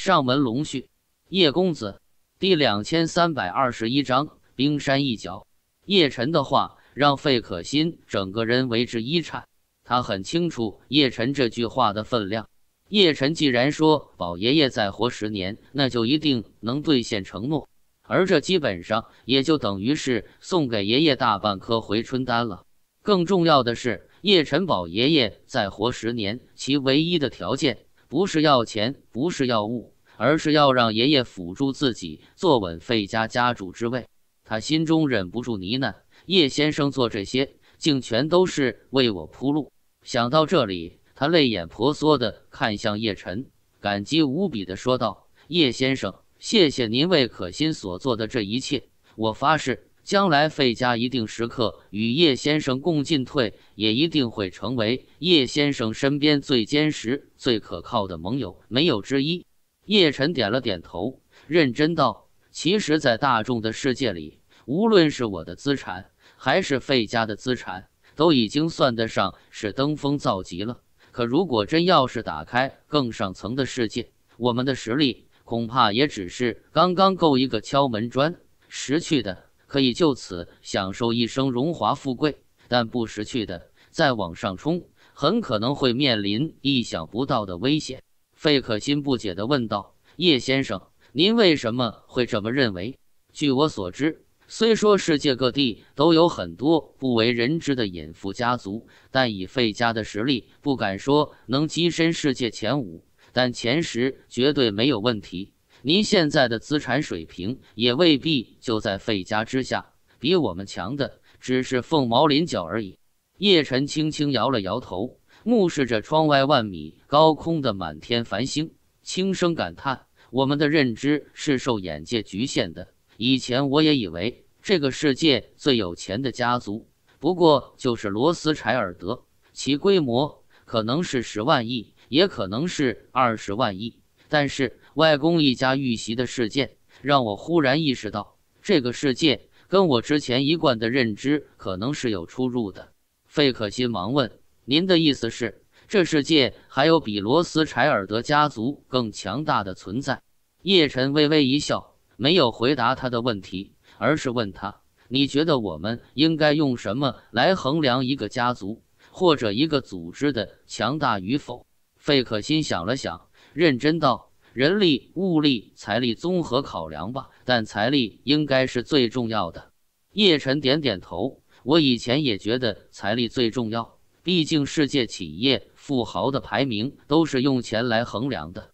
上门龙婿，叶公子，第两千三百二十一章冰山一角。叶辰的话让费可欣整个人为之一颤，他很清楚叶辰这句话的分量。叶晨既然说宝爷爷再活十年，那就一定能兑现承诺，而这基本上也就等于是送给爷爷大半颗回春丹了。更重要的是，叶晨宝爷爷再活十年，其唯一的条件。不是要钱，不是要物，而是要让爷爷辅助自己坐稳费家家主之位。他心中忍不住呢喃：“叶先生做这些，竟全都是为我铺路。”想到这里，他泪眼婆娑地看向叶晨，感激无比地说道：“叶先生，谢谢您为可心所做的这一切。我发誓。”将来费家一定时刻与叶先生共进退，也一定会成为叶先生身边最坚实、最可靠的盟友，没有之一。叶晨点了点头，认真道：“其实，在大众的世界里，无论是我的资产，还是费家的资产，都已经算得上是登峰造极了。可如果真要是打开更上层的世界，我们的实力恐怕也只是刚刚够一个敲门砖。识趣的。”可以就此享受一生荣华富贵，但不识趣的再往上冲，很可能会面临意想不到的危险。费可欣不解地问道：“叶先生，您为什么会这么认为？据我所知，虽说世界各地都有很多不为人知的隐富家族，但以费家的实力，不敢说能跻身世界前五，但前十绝对没有问题。”您现在的资产水平也未必就在费家之下，比我们强的只是凤毛麟角而已。叶晨轻轻摇了摇头，目视着窗外万米高空的满天繁星，轻声感叹：“我们的认知是受眼界局限的。以前我也以为这个世界最有钱的家族，不过就是罗斯柴尔德，其规模可能是十万亿，也可能是二十万亿。但是……”外公一家遇袭的事件让我忽然意识到，这个世界跟我之前一贯的认知可能是有出入的。费可欣忙问：“您的意思是，这世界还有比罗斯柴尔德家族更强大的存在？”叶晨微微一笑，没有回答他的问题，而是问他：“你觉得我们应该用什么来衡量一个家族或者一个组织的强大与否？”费可欣想了想，认真道。人力、物力、财力综合考量吧，但财力应该是最重要的。叶辰点点头，我以前也觉得财力最重要，毕竟世界企业富豪的排名都是用钱来衡量的。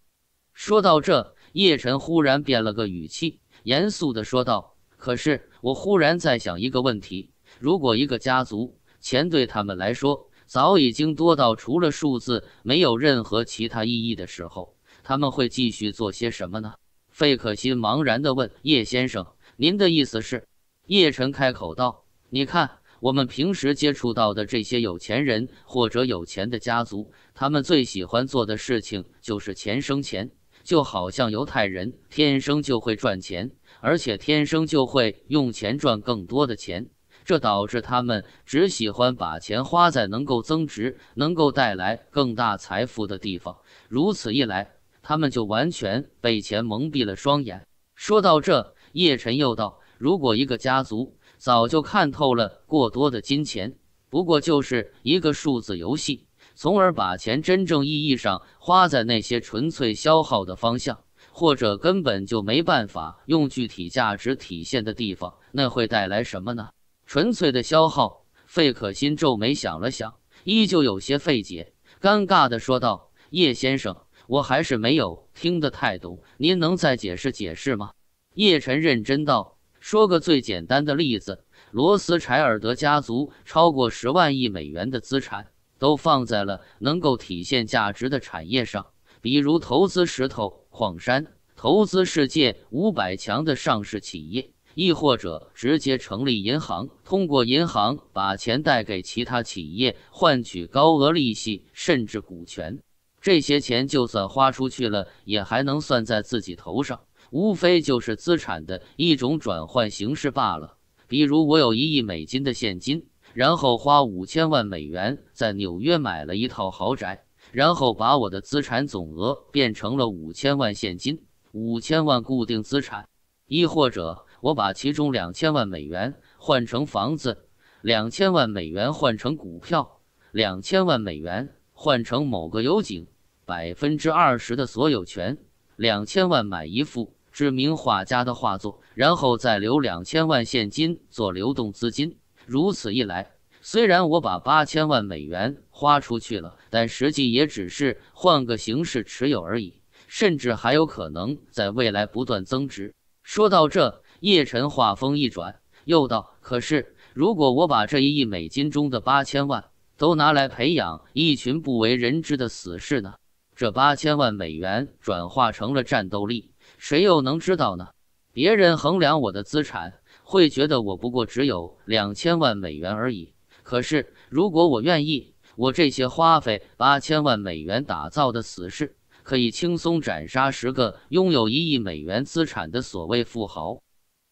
说到这，叶晨忽然变了个语气，严肃地说道：“可是我忽然在想一个问题，如果一个家族钱对他们来说早已经多到除了数字没有任何其他意义的时候。”他们会继续做些什么呢？费可欣茫然地问叶先生：“您的意思是？”叶晨开口道：“你看，我们平时接触到的这些有钱人或者有钱的家族，他们最喜欢做的事情就是钱生钱，就好像犹太人天生就会赚钱，而且天生就会用钱赚更多的钱。这导致他们只喜欢把钱花在能够增值、能够带来更大财富的地方。如此一来。”他们就完全被钱蒙蔽了双眼。说到这，叶晨又道：“如果一个家族早就看透了过多的金钱不过就是一个数字游戏，从而把钱真正意义上花在那些纯粹消耗的方向，或者根本就没办法用具体价值体现的地方，那会带来什么呢？纯粹的消耗。”费可欣皱眉想了想，依旧有些费解，尴尬的说道：“叶先生。”我还是没有听得太懂，您能再解释解释吗？叶晨认真道：“说个最简单的例子，罗斯柴尔德家族超过十万亿美元的资产都放在了能够体现价值的产业上，比如投资石头矿山，投资世界五百强的上市企业，亦或者直接成立银行，通过银行把钱贷给其他企业，换取高额利息甚至股权。”这些钱就算花出去了，也还能算在自己头上，无非就是资产的一种转换形式罢了。比如，我有一亿美金的现金，然后花五千万美元在纽约买了一套豪宅，然后把我的资产总额变成了五千万现金、五千万固定资产。亦或者，我把其中两千万美元换成房子，两千万美元换成股票，两千万美元换成某个油井。百分之二十的所有权，两千万买一幅知名画家的画作，然后再留两千万现金做流动资金。如此一来，虽然我把八千万美元花出去了，但实际也只是换个形式持有而已，甚至还有可能在未来不断增值。说到这，叶晨话锋一转，又道：“可是，如果我把这一亿美金中的八千万都拿来培养一群不为人知的死士呢？”这八千万美元转化成了战斗力，谁又能知道呢？别人衡量我的资产，会觉得我不过只有两千万美元而已。可是，如果我愿意，我这些花费八千万美元打造的死士，可以轻松斩杀十个拥有一亿美元资产的所谓富豪。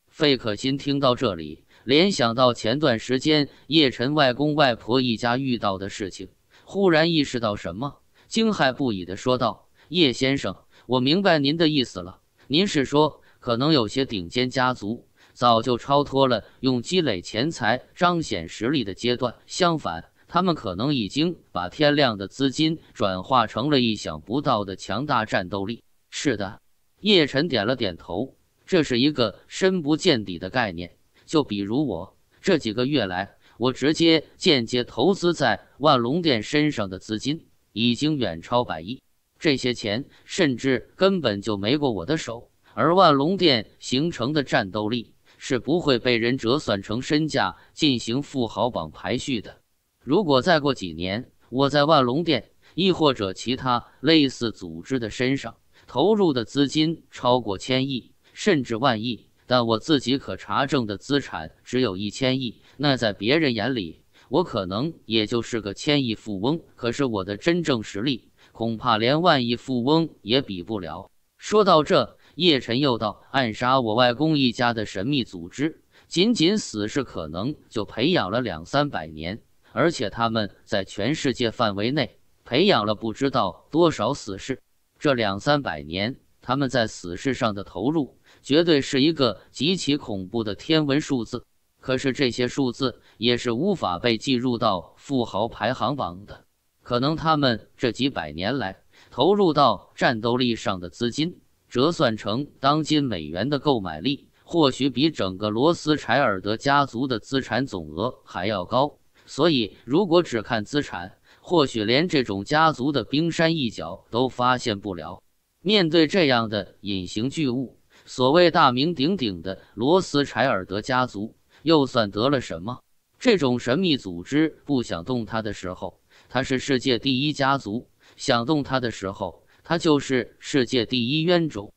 费可欣听到这里，联想到前段时间叶辰外公外婆一家遇到的事情，忽然意识到什么。惊骇不已地说道：“叶先生，我明白您的意思了。您是说，可能有些顶尖家族早就超脱了用积累钱财彰显实力的阶段，相反，他们可能已经把天量的资金转化成了意想不到的强大战斗力。”是的，叶晨点了点头。这是一个深不见底的概念。就比如我这几个月来，我直接间接投资在万龙店身上的资金。已经远超百亿，这些钱甚至根本就没过我的手。而万隆殿形成的战斗力是不会被人折算成身价进行富豪榜排序的。如果再过几年，我在万隆殿亦或者其他类似组织的身上投入的资金超过千亿，甚至万亿，但我自己可查证的资产只有一千亿，那在别人眼里，我可能也就是个千亿富翁，可是我的真正实力恐怕连万亿富翁也比不了。说到这，叶晨又道：“暗杀我外公一家的神秘组织，仅仅死士可能就培养了两三百年，而且他们在全世界范围内培养了不知道多少死士。这两三百年，他们在死士上的投入，绝对是一个极其恐怖的天文数字。”可是这些数字也是无法被计入到富豪排行榜的。可能他们这几百年来投入到战斗力上的资金，折算成当今美元的购买力，或许比整个罗斯柴尔德家族的资产总额还要高。所以，如果只看资产，或许连这种家族的冰山一角都发现不了。面对这样的隐形巨物，所谓大名鼎鼎的罗斯柴尔德家族。又算得了什么？这种神秘组织不想动他的时候，他是世界第一家族；想动他的时候，他就是世界第一冤种。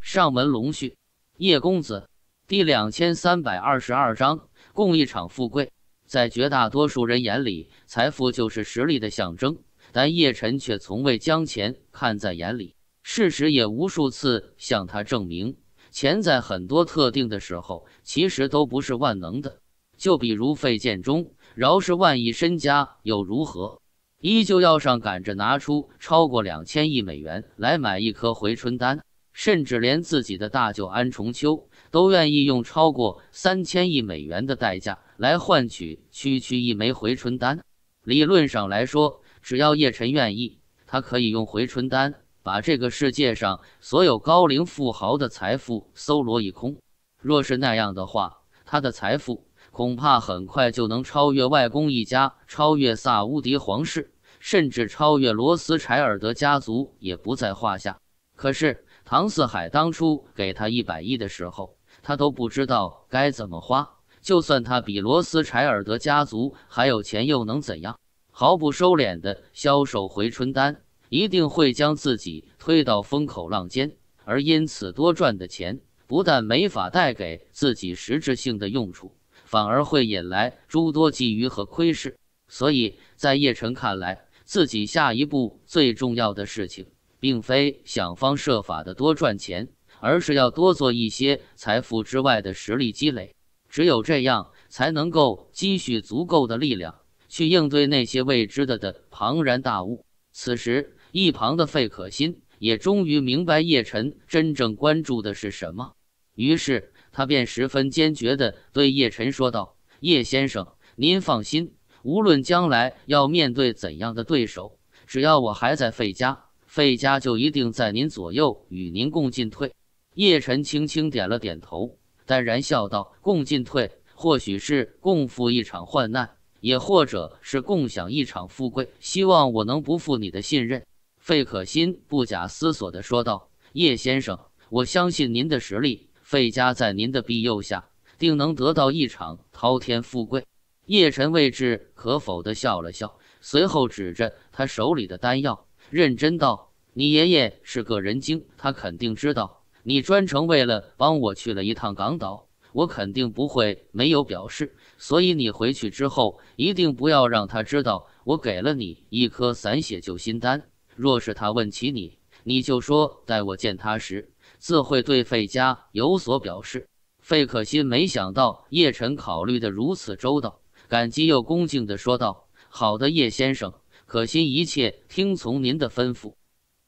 上门龙序，叶公子，第两千三百二十二章，共一场富贵。在绝大多数人眼里，财富就是实力的象征，但叶晨却从未将钱看在眼里。事实也无数次向他证明。钱在很多特定的时候，其实都不是万能的。就比如费建中，饶是万亿身家又如何，依旧要上赶着拿出超过两千亿美元来买一颗回春丹。甚至连自己的大舅安重秋都愿意用超过三千亿美元的代价来换取区区一枚回春丹。理论上来说，只要叶辰愿意，他可以用回春丹。把这个世界上所有高龄富豪的财富搜罗一空，若是那样的话，他的财富恐怕很快就能超越外公一家，超越萨乌迪皇室，甚至超越罗斯柴尔德家族也不在话下。可是唐四海当初给他一百亿的时候，他都不知道该怎么花。就算他比罗斯柴尔德家族还有钱，又能怎样？毫不收敛的销售回春丹。一定会将自己推到风口浪尖，而因此多赚的钱不但没法带给自己实质性的用处，反而会引来诸多觊觎和窥视。所以在叶辰看来，自己下一步最重要的事情，并非想方设法的多赚钱，而是要多做一些财富之外的实力积累。只有这样，才能够积蓄足够的力量，去应对那些未知的的庞然大物。此时。一旁的费可心也终于明白叶晨真正关注的是什么，于是他便十分坚决地对叶晨说道：“叶先生，您放心，无论将来要面对怎样的对手，只要我还在费家，费家就一定在您左右，与您共进退。”叶晨轻轻点了点头，淡然笑道：“共进退，或许是共赴一场患难，也或者是共享一场富贵。希望我能不负你的信任。”费可心不假思索地说道：“叶先生，我相信您的实力，费家在您的庇佑下，定能得到一场滔天富贵。”叶辰未置可否地笑了笑，随后指着他手里的丹药，认真道：“你爷爷是个人精，他肯定知道你专程为了帮我去了一趟港岛，我肯定不会没有表示，所以你回去之后，一定不要让他知道我给了你一颗散血救心丹。”若是他问起你，你就说待我见他时，自会对费家有所表示。费可心没想到叶晨考虑得如此周到，感激又恭敬地说道：“好的，叶先生，可心一切听从您的吩咐。”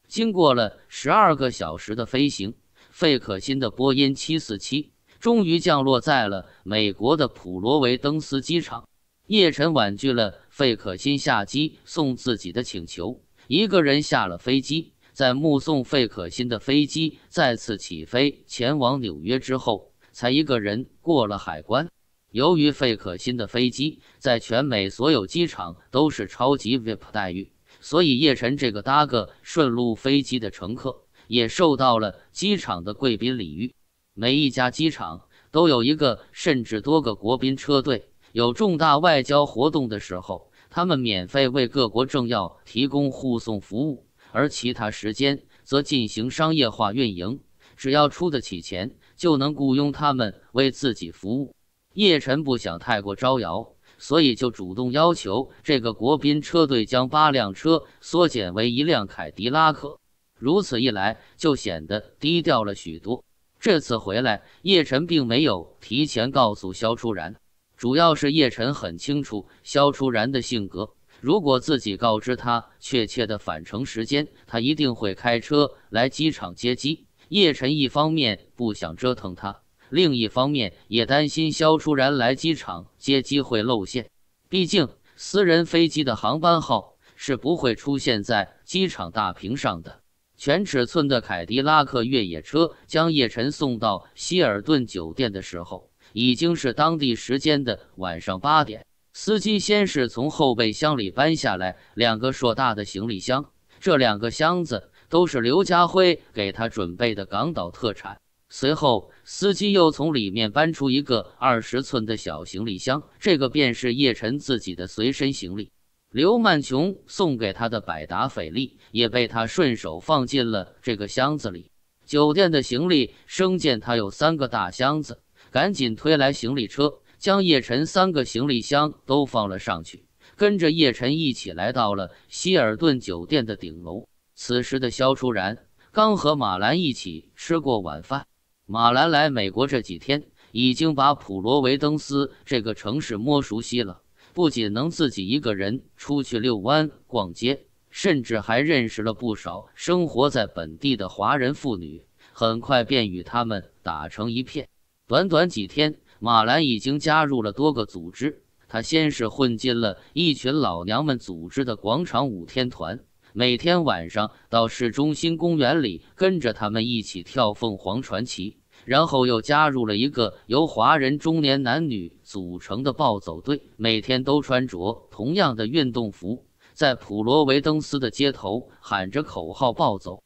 经过了十二个小时的飞行，费可心的波音七四七终于降落在了美国的普罗维登斯机场。叶晨婉拒了费可心下机送自己的请求。一个人下了飞机，在目送费可欣的飞机再次起飞前往纽约之后，才一个人过了海关。由于费可欣的飞机在全美所有机场都是超级 VIP 待遇，所以叶晨这个搭个顺路飞机的乘客也受到了机场的贵宾礼遇。每一家机场都有一个甚至多个国宾车队，有重大外交活动的时候。他们免费为各国政要提供护送服务，而其他时间则进行商业化运营。只要出得起钱，就能雇佣他们为自己服务。叶晨不想太过招摇，所以就主动要求这个国宾车队将八辆车缩减为一辆凯迪拉克。如此一来，就显得低调了许多。这次回来，叶晨并没有提前告诉肖初然。主要是叶晨很清楚肖初然的性格，如果自己告知他确切的返程时间，他一定会开车来机场接机。叶晨一方面不想折腾他，另一方面也担心肖初然来机场接机会露馅。毕竟私人飞机的航班号是不会出现在机场大屏上的。全尺寸的凯迪拉克越野车将叶晨送到希尔顿酒店的时候。已经是当地时间的晚上八点，司机先是从后备箱里搬下来两个硕大的行李箱，这两个箱子都是刘家辉给他准备的港岛特产。随后，司机又从里面搬出一个二十寸的小行李箱，这个便是叶晨自己的随身行李。刘曼琼送给他的百达翡丽也被他顺手放进了这个箱子里。酒店的行李生见他有三个大箱子。赶紧推来行李车，将叶晨三个行李箱都放了上去，跟着叶晨一起来到了希尔顿酒店的顶楼。此时的肖初然刚和马兰一起吃过晚饭。马兰来美国这几天，已经把普罗维登斯这个城市摸熟悉了，不仅能自己一个人出去遛弯、逛街，甚至还认识了不少生活在本地的华人妇女，很快便与他们打成一片。短短几天，马兰已经加入了多个组织。他先是混进了一群老娘们组织的广场舞天团，每天晚上到市中心公园里跟着他们一起跳《凤凰传奇》，然后又加入了一个由华人中年男女组成的暴走队，每天都穿着同样的运动服，在普罗维登斯的街头喊着口号暴走。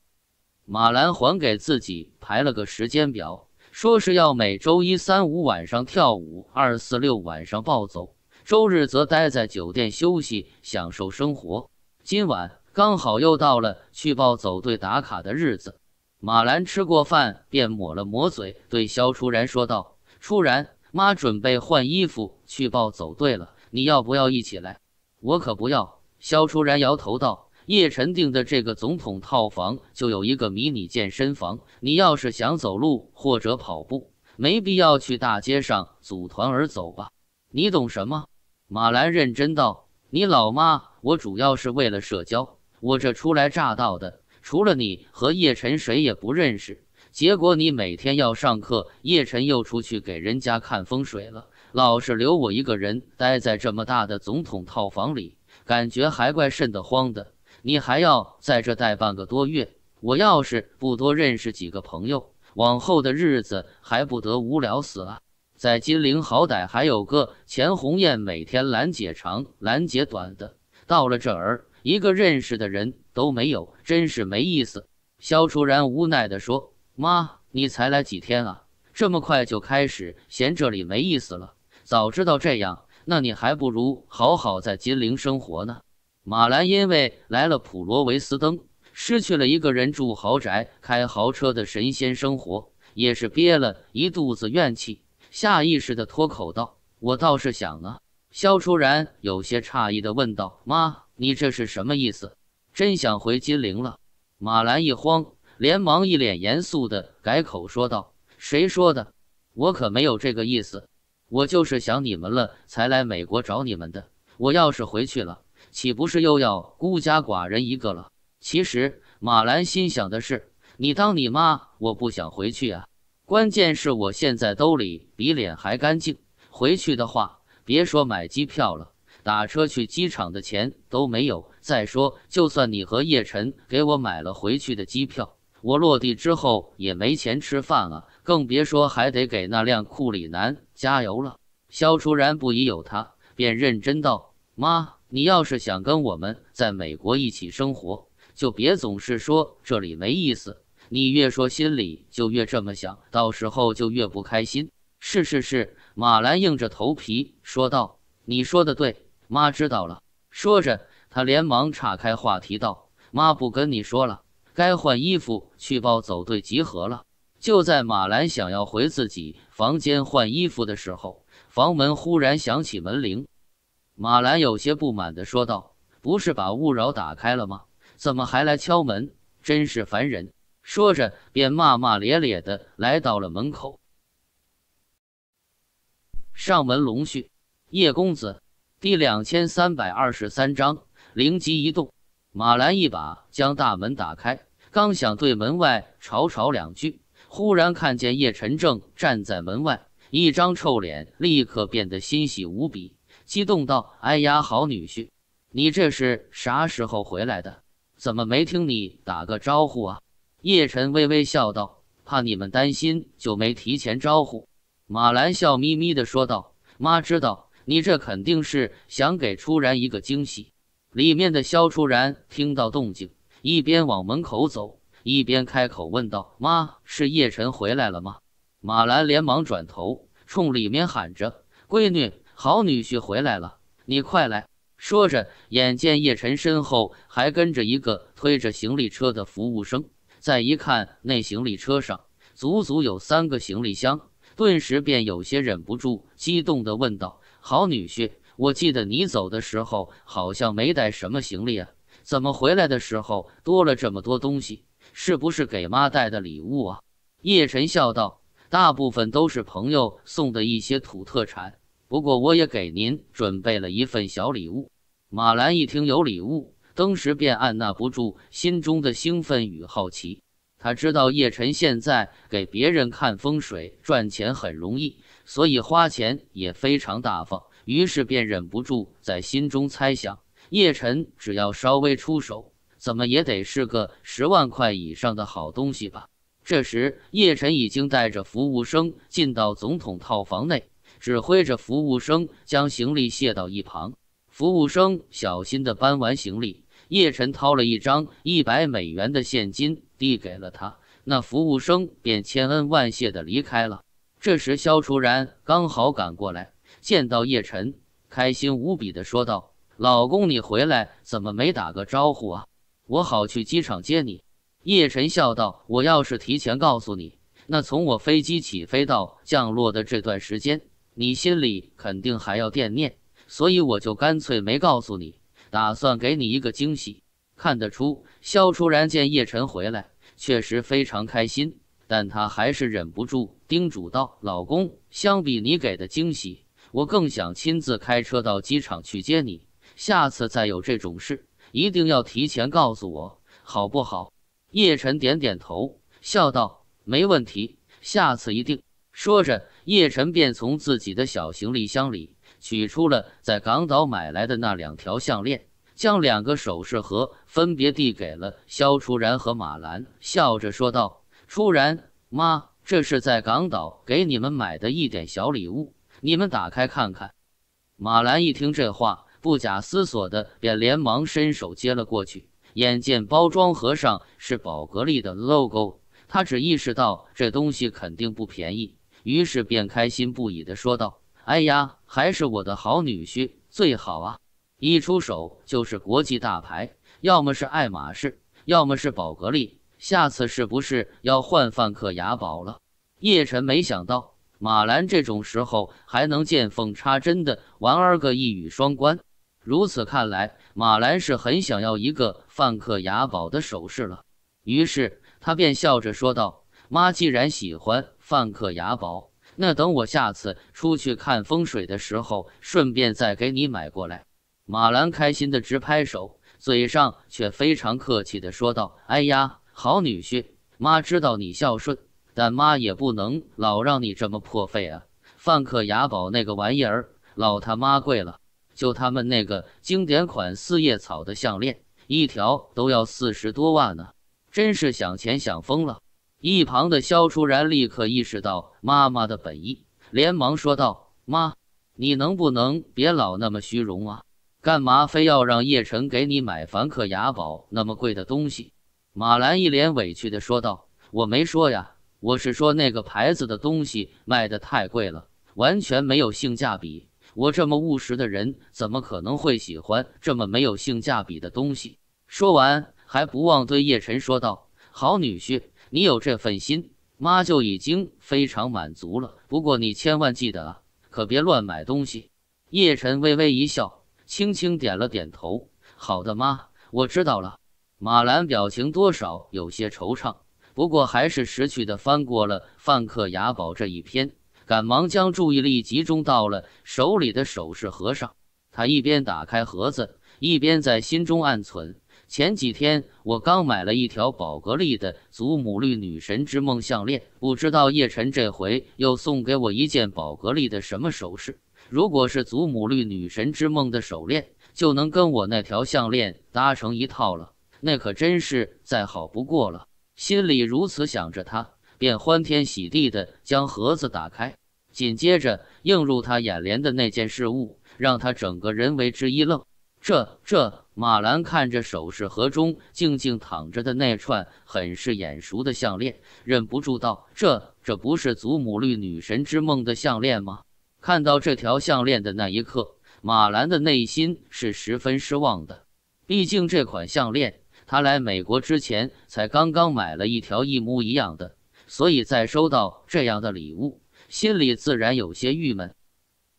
马兰还给自己排了个时间表。说是要每周一、三、五晚上跳舞，二、四、六晚上暴走，周日则待在酒店休息，享受生活。今晚刚好又到了去暴走队打卡的日子。马兰吃过饭便抹了抹嘴，对肖初然说道：“初然，妈准备换衣服去暴走队了，你要不要一起来？”“我可不要。”肖初然摇头道。叶晨定的这个总统套房就有一个迷你健身房，你要是想走路或者跑步，没必要去大街上组团而走吧？你懂什么？马兰认真道：“你老妈，我主要是为了社交。我这初来乍到的，除了你和叶晨，谁也不认识。结果你每天要上课，叶晨又出去给人家看风水了，老是留我一个人待在这么大的总统套房里，感觉还怪瘆得慌的。”你还要在这待半个多月，我要是不多认识几个朋友，往后的日子还不得无聊死啊！在金陵好歹还有个钱红艳，每天拦截长，拦截短的。到了这儿，一个认识的人都没有，真是没意思。萧楚然无奈的说：“妈，你才来几天啊，这么快就开始嫌这里没意思了？早知道这样，那你还不如好好在金陵生活呢。”马兰因为来了普罗维斯登，失去了一个人住豪宅、开豪车的神仙生活，也是憋了一肚子怨气，下意识的脱口道：“我倒是想啊。”肖初然有些诧异的问道：“妈，你这是什么意思？真想回金陵了？”马兰一慌，连忙一脸严肃的改口说道：“谁说的？我可没有这个意思。我就是想你们了，才来美国找你们的。我要是回去了……”岂不是又要孤家寡人一个了？其实马兰心想的是，你当你妈，我不想回去啊。关键是我现在兜里比脸还干净，回去的话，别说买机票了，打车去机场的钱都没有。再说，就算你和叶晨给我买了回去的机票，我落地之后也没钱吃饭啊，更别说还得给那辆库里南加油了。肖楚然不疑有他，便认真道：“妈。”你要是想跟我们在美国一起生活，就别总是说这里没意思。你越说，心里就越这么想，到时候就越不开心。是是是，马兰硬着头皮说道：“你说的对，妈知道了。”说着，他连忙岔开话题道：“妈不跟你说了，该换衣服去报走队集合了。”就在马兰想要回自己房间换衣服的时候，房门忽然响起门铃。马兰有些不满地说道：“不是把勿扰打开了吗？怎么还来敲门？真是烦人！”说着，便骂骂咧咧地来到了门口。上门龙婿，叶公子，第两千三百二十三章。灵机一动，马兰一把将大门打开，刚想对门外吵吵两句，忽然看见叶晨正站在门外，一张臭脸立刻变得欣喜无比。激动道：“哎呀，好女婿，你这是啥时候回来的？怎么没听你打个招呼啊？”叶晨微微笑道：“怕你们担心，就没提前招呼。”马兰笑眯眯地说道：“妈知道你这肯定是想给初然一个惊喜。”里面的肖初然听到动静，一边往门口走，一边开口问道：“妈，是叶晨回来了吗？”马兰连忙转头冲里面喊着：“闺女！”好女婿回来了，你快来！说着，眼见叶晨身后还跟着一个推着行李车的服务生，再一看那行李车上足足有三个行李箱，顿时便有些忍不住激动地问道：“好女婿，我记得你走的时候好像没带什么行李啊，怎么回来的时候多了这么多东西？是不是给妈带的礼物啊？”叶晨笑道：“大部分都是朋友送的一些土特产。”不过，我也给您准备了一份小礼物。马兰一听有礼物，当时便按捺不住心中的兴奋与好奇。他知道叶晨现在给别人看风水赚钱很容易，所以花钱也非常大方。于是便忍不住在心中猜想：叶晨只要稍微出手，怎么也得是个十万块以上的好东西吧？这时，叶晨已经带着服务生进到总统套房内。指挥着服务生将行李卸到一旁，服务生小心地搬完行李，叶晨掏了一张一百美元的现金递给了他，那服务生便千恩万谢地离开了。这时，肖楚然刚好赶过来，见到叶晨，开心无比地说道：“老公，你回来怎么没打个招呼啊？我好去机场接你。”叶晨笑道：“我要是提前告诉你，那从我飞机起飞到降落的这段时间……”你心里肯定还要惦念，所以我就干脆没告诉你，打算给你一个惊喜。看得出，肖楚然见叶晨回来，确实非常开心，但他还是忍不住叮嘱道：“老公，相比你给的惊喜，我更想亲自开车到机场去接你。下次再有这种事，一定要提前告诉我，好不好？”叶晨点点头，笑道：“没问题，下次一定。”说着。叶晨便从自己的小行李箱里取出了在港岛买来的那两条项链，将两个首饰盒分别递给了肖楚然和马兰，笑着说道：“楚然，妈，这是在港岛给你们买的一点小礼物，你们打开看看。”马兰一听这话，不假思索的便连忙伸手接了过去，眼见包装盒上是宝格丽的 logo，他只意识到这东西肯定不便宜。于是便开心不已的说道：“哎呀，还是我的好女婿最好啊！一出手就是国际大牌，要么是爱马仕，要么是宝格丽。下次是不是要换范克雅宝了？”叶辰没想到马兰这种时候还能见缝插针的玩儿个一语双关。如此看来，马兰是很想要一个范克雅宝的首饰了。于是他便笑着说道：“妈，既然喜欢。”范克雅宝，那等我下次出去看风水的时候，顺便再给你买过来。马兰开心的直拍手，嘴上却非常客气的说道：“哎呀，好女婿，妈知道你孝顺，但妈也不能老让你这么破费啊。范克雅宝那个玩意儿，老他妈贵了，就他们那个经典款四叶草的项链，一条都要四十多万呢，真是想钱想疯了。”一旁的萧楚然立刻意识到妈妈的本意，连忙说道：“妈，你能不能别老那么虚荣啊？干嘛非要让叶晨给你买凡客雅宝那么贵的东西？”马兰一脸委屈的说道：“我没说呀，我是说那个牌子的东西卖的太贵了，完全没有性价比。我这么务实的人，怎么可能会喜欢这么没有性价比的东西？”说完，还不忘对叶晨说道：“好女婿。”你有这份心，妈就已经非常满足了。不过你千万记得啊，可别乱买东西。叶晨微微一笑，轻轻点了点头。好的，妈，我知道了。马兰表情多少有些惆怅，不过还是识趣地翻过了范克雅宝这一篇，赶忙将注意力集中到了手里的首饰盒上。他一边打开盒子，一边在心中暗存。前几天我刚买了一条宝格丽的祖母绿女神之梦项链，不知道叶晨这回又送给我一件宝格丽的什么首饰？如果是祖母绿女神之梦的手链，就能跟我那条项链搭成一套了，那可真是再好不过了。心里如此想着，他便欢天喜地地将盒子打开，紧接着映入他眼帘的那件事物，让他整个人为之一愣。这这，马兰看着首饰盒中静静躺着的那串很是眼熟的项链，忍不住道：“这这不是祖母绿女神之梦的项链吗？”看到这条项链的那一刻，马兰的内心是十分失望的。毕竟这款项链，她来美国之前才刚刚买了一条一模一样的，所以在收到这样的礼物，心里自然有些郁闷。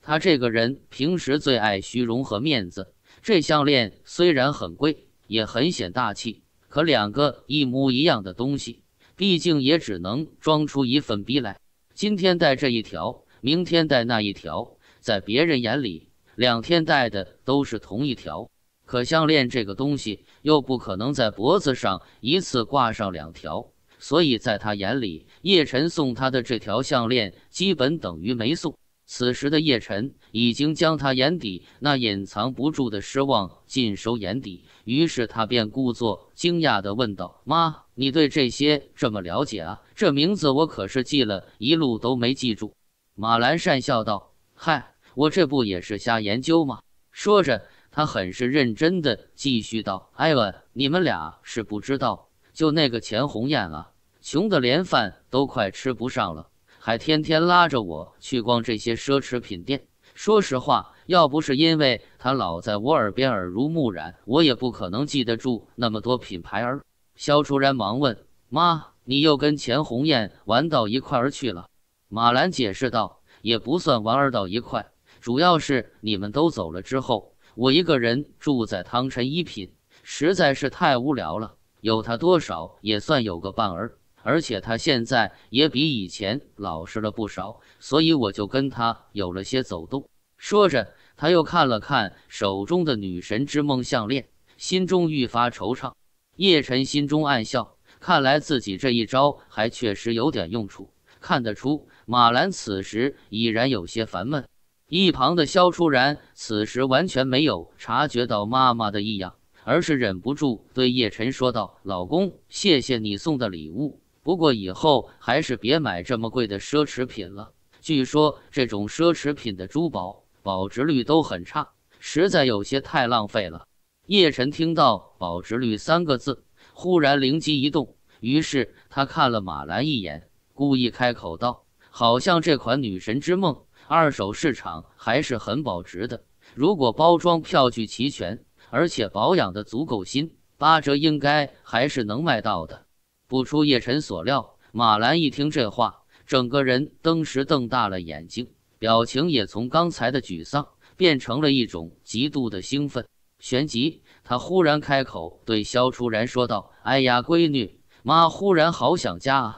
他这个人平时最爱虚荣和面子。这项链虽然很贵，也很显大气，可两个一模一样的东西，毕竟也只能装出一份逼来。今天戴这一条，明天戴那一条，在别人眼里，两天戴的都是同一条。可项链这个东西，又不可能在脖子上一次挂上两条，所以在他眼里，叶晨送他的这条项链，基本等于没送。此时的叶辰已经将他眼底那隐藏不住的失望尽收眼底，于是他便故作惊讶地问道：“妈，你对这些这么了解啊？这名字我可是记了一路都没记住。”马兰讪笑道：“嗨，我这不也是瞎研究吗？”说着，他很是认真地继续道：“艾文，你们俩是不知道，就那个钱红艳啊，穷得连饭都快吃不上了。”还天天拉着我去逛这些奢侈品店。说实话，要不是因为他老在我耳边耳濡目染，我也不可能记得住那么多品牌儿。肖楚然忙问：“妈，你又跟钱红艳玩到一块儿去了？”马兰解释道：“也不算玩儿到一块，主要是你们都走了之后，我一个人住在汤臣一品，实在是太无聊了。有他多少也算有个伴儿。”而且他现在也比以前老实了不少，所以我就跟他有了些走动。说着，他又看了看手中的女神之梦项链，心中愈发惆怅。叶晨心中暗笑，看来自己这一招还确实有点用处。看得出，马兰此时已然有些烦闷。一旁的萧初然此时完全没有察觉到妈妈的异样，而是忍不住对叶晨说道：“老公，谢谢你送的礼物。”不过以后还是别买这么贵的奢侈品了。据说这种奢侈品的珠宝保值率都很差，实在有些太浪费了。叶晨听到“保值率”三个字，忽然灵机一动，于是他看了马兰一眼，故意开口道：“好像这款女神之梦二手市场还是很保值的。如果包装、票据齐全，而且保养的足够新，八折应该还是能卖到的。”不出叶辰所料，马兰一听这话，整个人登时瞪大了眼睛，表情也从刚才的沮丧变成了一种极度的兴奋。旋即，他忽然开口对萧初然说道：“哎呀，闺女，妈忽然好想家啊！”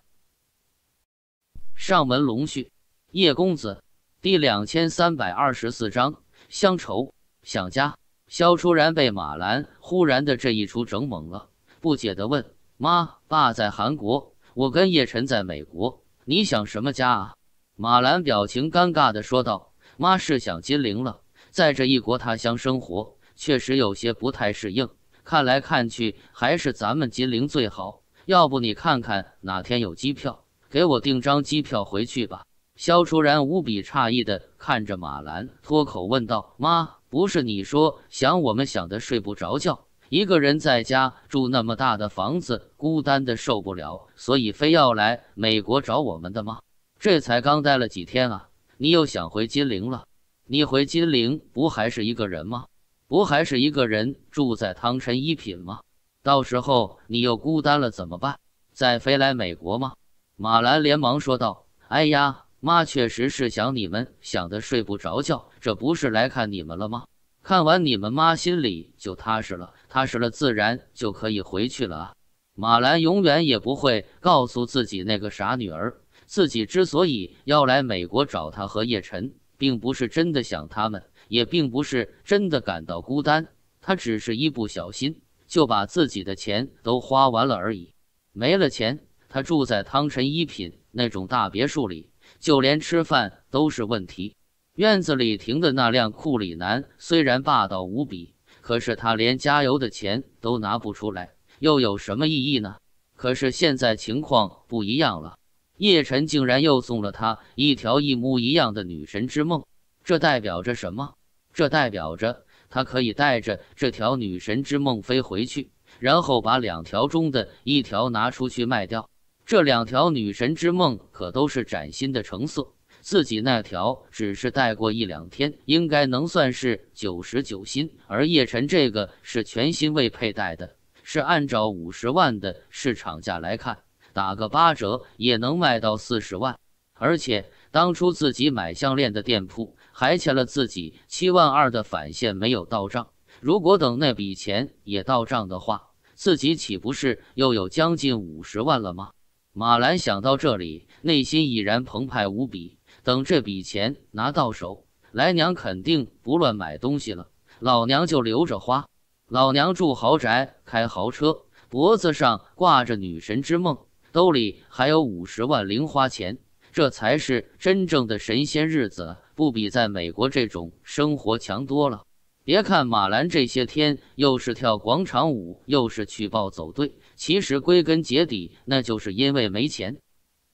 上门龙婿，叶公子，第两千三百二十四章乡愁想家。萧初然被马兰忽然的这一出整懵了，不解的问：“妈？”爸在韩国，我跟叶晨在美国，你想什么家啊？马兰表情尴尬的说道。妈是想金陵了，在这异国他乡生活确实有些不太适应，看来看去还是咱们金陵最好。要不你看看哪天有机票，给我订张机票回去吧。肖楚然无比诧异的看着马兰，脱口问道：“妈，不是你说想我们想的睡不着觉？”一个人在家住那么大的房子，孤单的受不了，所以非要来美国找我们的吗？这才刚待了几天啊！你又想回金陵了？你回金陵不还是一个人吗？不还是一个人住在汤臣一品吗？到时候你又孤单了怎么办？再飞来美国吗？马兰连忙说道：“哎呀，妈确实是想你们，想的睡不着觉，这不是来看你们了吗？”看完你们妈心里就踏实了，踏实了自然就可以回去了啊。马兰永远也不会告诉自己那个傻女儿，自己之所以要来美国找她和叶晨，并不是真的想他们，也并不是真的感到孤单，她只是一不小心就把自己的钱都花完了而已。没了钱，她住在汤臣一品那种大别墅里，就连吃饭都是问题。院子里停的那辆库里南虽然霸道无比，可是他连加油的钱都拿不出来，又有什么意义呢？可是现在情况不一样了，叶晨竟然又送了他一条一模一样的女神之梦，这代表着什么？这代表着他可以带着这条女神之梦飞回去，然后把两条中的一条拿出去卖掉。这两条女神之梦可都是崭新的成色。自己那条只是戴过一两天，应该能算是九十九新，而叶晨这个是全新未佩戴的，是按照五十万的市场价来看，打个八折也能卖到四十万。而且当初自己买项链的店铺还欠了自己七万二的返现没有到账，如果等那笔钱也到账的话，自己岂不是又有将近五十万了吗？马兰想到这里，内心已然澎湃无比。等这笔钱拿到手来，娘肯定不乱买东西了。老娘就留着花，老娘住豪宅，开豪车，脖子上挂着女神之梦，兜里还有五十万零花钱，这才是真正的神仙日子，不比在美国这种生活强多了。别看马兰这些天又是跳广场舞，又是去报走队，其实归根结底，那就是因为没钱。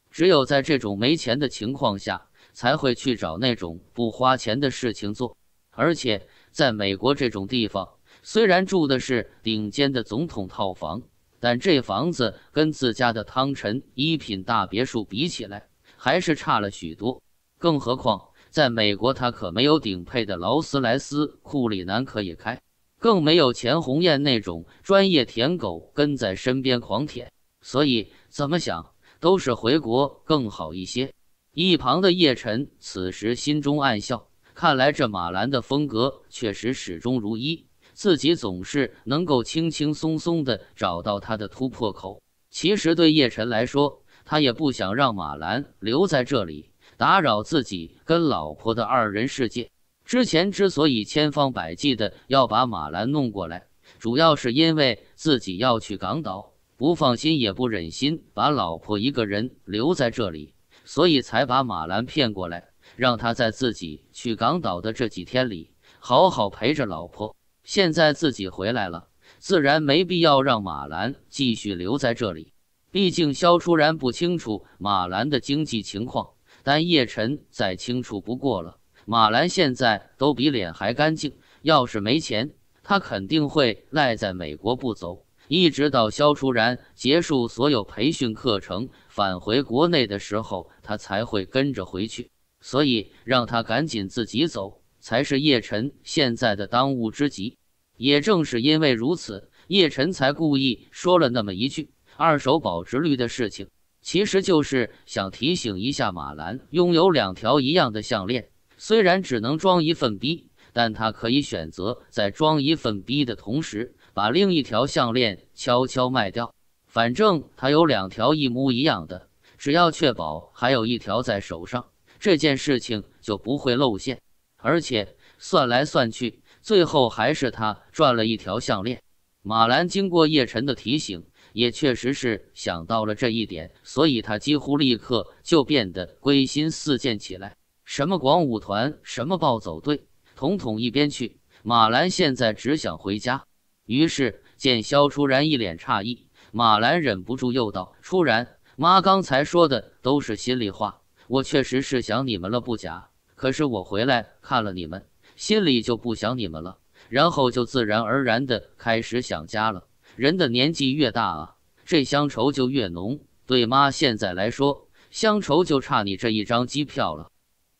只有在这种没钱的情况下。才会去找那种不花钱的事情做，而且在美国这种地方，虽然住的是顶尖的总统套房，但这房子跟自家的汤臣一品大别墅比起来，还是差了许多。更何况在美国，他可没有顶配的劳斯莱斯库里南可以开，更没有钱红艳那种专业舔狗跟在身边狂舔，所以怎么想都是回国更好一些。一旁的叶辰此时心中暗笑，看来这马兰的风格确实始终如一，自己总是能够轻轻松松地找到他的突破口。其实对叶辰来说，他也不想让马兰留在这里打扰自己跟老婆的二人世界。之前之所以千方百计的要把马兰弄过来，主要是因为自己要去港岛，不放心也不忍心把老婆一个人留在这里。所以才把马兰骗过来，让他在自己去港岛的这几天里好好陪着老婆。现在自己回来了，自然没必要让马兰继续留在这里。毕竟肖初然不清楚马兰的经济情况，但叶晨再清楚不过了。马兰现在都比脸还干净，要是没钱，他肯定会赖在美国不走，一直到肖初然结束所有培训课程。返回国内的时候，他才会跟着回去。所以，让他赶紧自己走，才是叶辰现在的当务之急。也正是因为如此，叶晨才故意说了那么一句“二手保值率”的事情，其实就是想提醒一下马兰：拥有两条一样的项链，虽然只能装一份逼，但他可以选择在装一份逼的同时，把另一条项链悄悄卖掉。反正他有两条一模一样的，只要确保还有一条在手上，这件事情就不会露馅。而且算来算去，最后还是他赚了一条项链。马兰经过叶晨的提醒，也确实是想到了这一点，所以他几乎立刻就变得归心似箭起来。什么广舞团，什么暴走队，统统一边去。马兰现在只想回家。于是见萧初然一脸诧异。马兰忍不住又道：“突然，妈刚才说的都是心里话，我确实是想你们了，不假。可是我回来看了你们，心里就不想你们了，然后就自然而然的开始想家了。人的年纪越大啊，这乡愁就越浓。对妈现在来说，乡愁就差你这一张机票了。”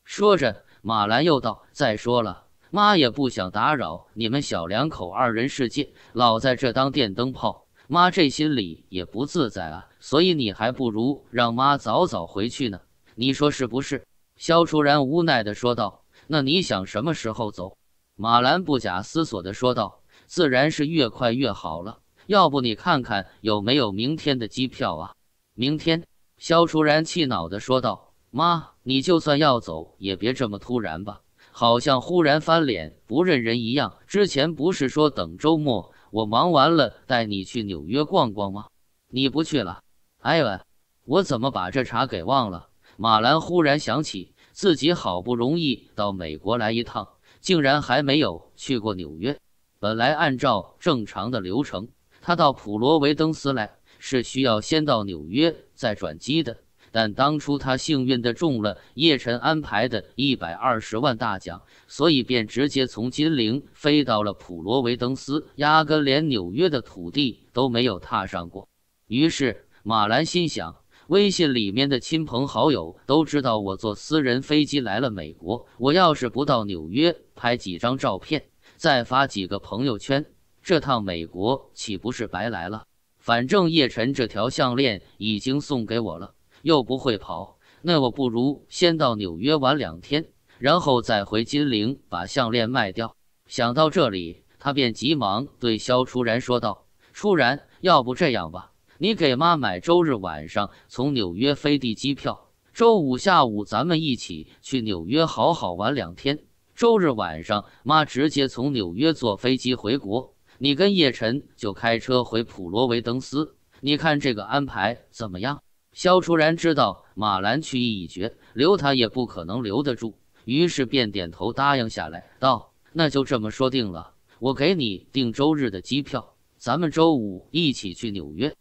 说着，马兰又道：“再说了，妈也不想打扰你们小两口二人世界，老在这当电灯泡。”妈这心里也不自在啊，所以你还不如让妈早早回去呢。你说是不是？肖楚然无奈的说道。那你想什么时候走？马兰不假思索的说道：“自然是越快越好了。要不你看看有没有明天的机票啊？”明天，肖楚然气恼的说道：“妈，你就算要走，也别这么突然吧，好像忽然翻脸不认人一样。之前不是说等周末？”我忙完了，带你去纽约逛逛吗？你不去了，艾文。我怎么把这茬给忘了？马兰忽然想起，自己好不容易到美国来一趟，竟然还没有去过纽约。本来按照正常的流程，他到普罗维登斯来是需要先到纽约再转机的。但当初他幸运的中了叶晨安排的一百二十万大奖，所以便直接从金陵飞到了普罗维登斯，压根连纽约的土地都没有踏上过。于是马兰心想，微信里面的亲朋好友都知道我坐私人飞机来了美国，我要是不到纽约拍几张照片，再发几个朋友圈，这趟美国岂不是白来了？反正叶晨这条项链已经送给我了。又不会跑，那我不如先到纽约玩两天，然后再回金陵把项链卖掉。想到这里，他便急忙对萧初然说道：“初然，要不这样吧，你给妈买周日晚上从纽约飞的机票，周五下午咱们一起去纽约好好玩两天，周日晚上妈直接从纽约坐飞机回国，你跟叶晨就开车回普罗维登斯，你看这个安排怎么样？”萧楚然知道马兰去意已决，留他也不可能留得住，于是便点头答应下来，道：“那就这么说定了，我给你订周日的机票，咱们周五一起去纽约。”《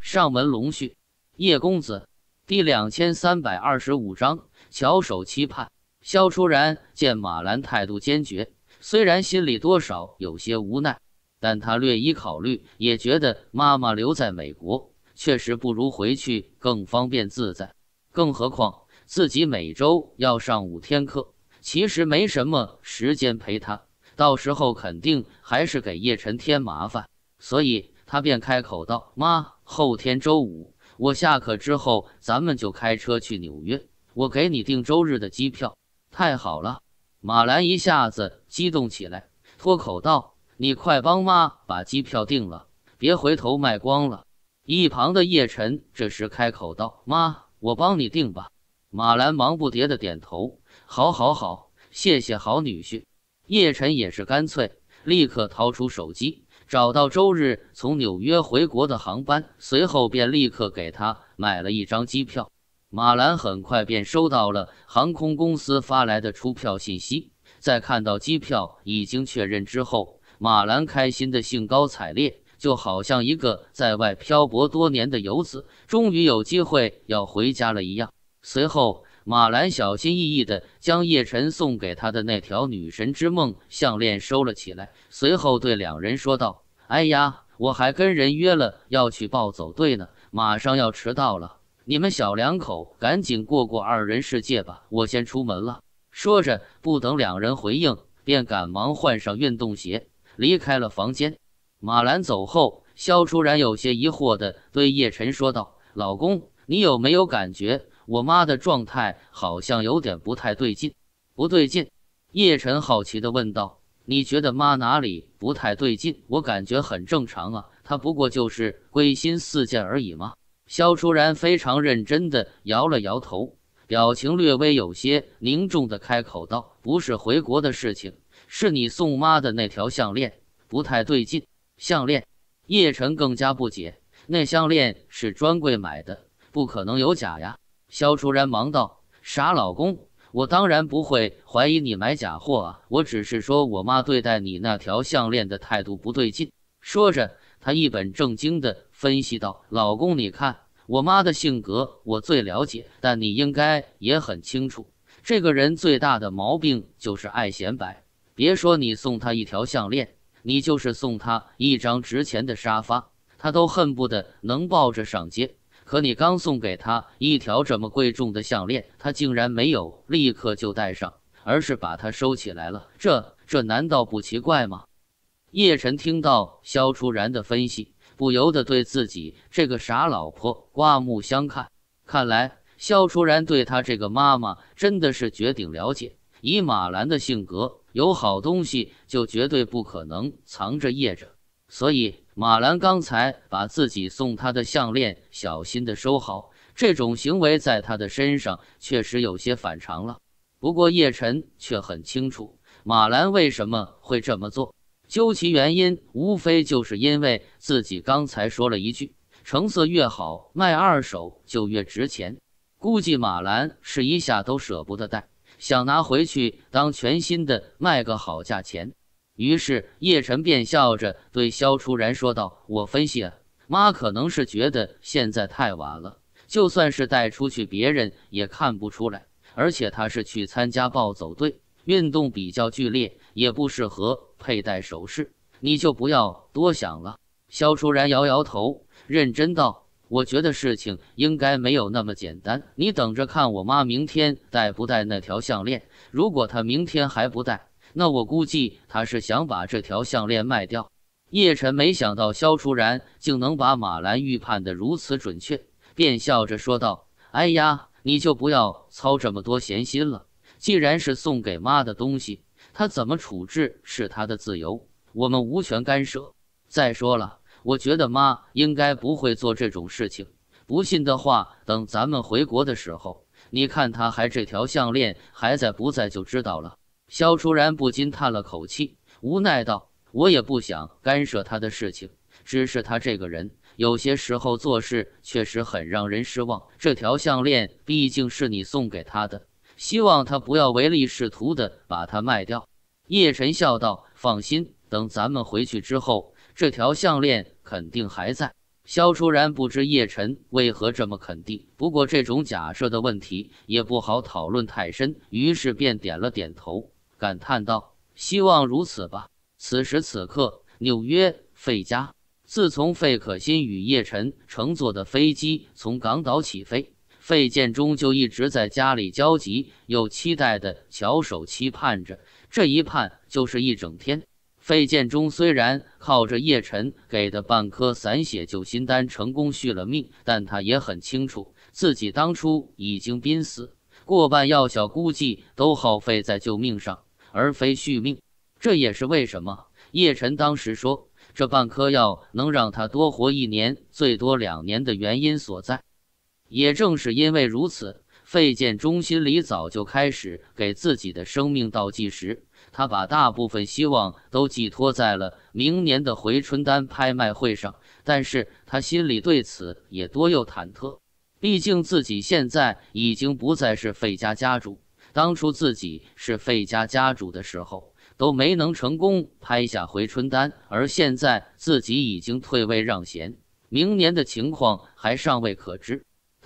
上门龙婿》，叶公子，第两千三百二十五章，翘首期盼。萧楚然见马兰态度坚决，虽然心里多少有些无奈，但他略一考虑，也觉得妈妈留在美国。确实不如回去更方便自在，更何况自己每周要上五天课，其实没什么时间陪他，到时候肯定还是给叶晨添麻烦。所以他便开口道：“妈，后天周五我下课之后，咱们就开车去纽约，我给你订周日的机票。”太好了，马兰一下子激动起来，脱口道：“你快帮妈把机票订了，别回头卖光了。”一旁的叶晨这时开口道：“妈，我帮你订吧。”马兰忙不迭的点头：“好，好，好，谢谢好女婿。”叶晨也是干脆，立刻掏出手机，找到周日从纽约回国的航班，随后便立刻给他买了一张机票。马兰很快便收到了航空公司发来的出票信息，在看到机票已经确认之后，马兰开心的兴高采烈。就好像一个在外漂泊多年的游子，终于有机会要回家了一样。随后，马兰小心翼翼地将叶晨送给她的那条女神之梦项链收了起来，随后对两人说道：“哎呀，我还跟人约了要去暴走队呢，马上要迟到了，你们小两口赶紧过过二人世界吧，我先出门了。”说着，不等两人回应，便赶忙换上运动鞋，离开了房间。马兰走后，肖楚然有些疑惑地对叶晨说道：“老公，你有没有感觉我妈的状态好像有点不太对劲？”“不对劲。”叶晨好奇地问道：“你觉得妈哪里不太对劲？我感觉很正常啊，她不过就是归心似箭而已嘛。”肖楚然非常认真地摇了摇头，表情略微有些凝重地开口道：“不是回国的事情，是你送妈的那条项链不太对劲。”项链，叶晨更加不解。那项链是专柜买的，不可能有假呀。肖楚然忙道：“傻老公，我当然不会怀疑你买假货啊。我只是说我妈对待你那条项链的态度不对劲。”说着，他一本正经的分析道：“老公，你看，我妈的性格我最了解，但你应该也很清楚，这个人最大的毛病就是爱显摆。别说你送她一条项链。”你就是送他一张值钱的沙发，他都恨不得能抱着上街。可你刚送给他一条这么贵重的项链，他竟然没有立刻就戴上，而是把它收起来了。这这难道不奇怪吗？叶晨听到萧初然的分析，不由得对自己这个傻老婆刮目相看。看来萧初然对他这个妈妈真的是绝顶了解。以马兰的性格。有好东西就绝对不可能藏着掖着，所以马兰刚才把自己送他的项链小心的收好，这种行为在他的身上确实有些反常了。不过叶晨却很清楚马兰为什么会这么做，究其原因，无非就是因为自己刚才说了一句“成色越好，卖二手就越值钱”，估计马兰是一下都舍不得戴。想拿回去当全新的卖个好价钱，于是叶晨便笑着对萧楚然说道：“我分析啊，妈可能是觉得现在太晚了，就算是带出去，别人也看不出来。而且他是去参加暴走队，运动比较剧烈，也不适合佩戴首饰。你就不要多想了。”萧楚然摇摇头，认真道。我觉得事情应该没有那么简单，你等着看我妈明天带不带那条项链。如果她明天还不带，那我估计她是想把这条项链卖掉。叶晨没想到肖楚然竟能把马兰预判的如此准确，便笑着说道：“哎呀，你就不要操这么多闲心了。既然是送给妈的东西，她怎么处置是她的自由，我们无权干涉。再说了。”我觉得妈应该不会做这种事情，不信的话，等咱们回国的时候，你看他还这条项链还在不在就知道了。萧楚然不禁叹了口气，无奈道：“我也不想干涉他的事情，只是他这个人有些时候做事确实很让人失望。这条项链毕竟是你送给他的，希望他不要唯利是图的把它卖掉。”叶晨笑道：“放心，等咱们回去之后。”这条项链肯定还在。萧初然不知叶辰为何这么肯定，不过这种假设的问题也不好讨论太深，于是便点了点头，感叹道：“希望如此吧。”此时此刻，纽约费家，自从费可欣与叶晨乘坐的飞机从港岛起飞，费建中就一直在家里焦急又期待的翘首期盼着，这一盼就是一整天。费建中虽然靠着叶晨给的半颗散血救心丹成功续了命，但他也很清楚自己当初已经濒死，过半药效估计都耗费在救命上，而非续命。这也是为什么叶晨当时说这半颗药能让他多活一年，最多两年的原因所在。也正是因为如此。费建中心里早就开始给自己的生命倒计时，他把大部分希望都寄托在了明年的回春丹拍卖会上，但是他心里对此也多有忐忑。毕竟自己现在已经不再是费家家主，当初自己是费家家主的时候都没能成功拍下回春丹，而现在自己已经退位让贤，明年的情况还尚未可知。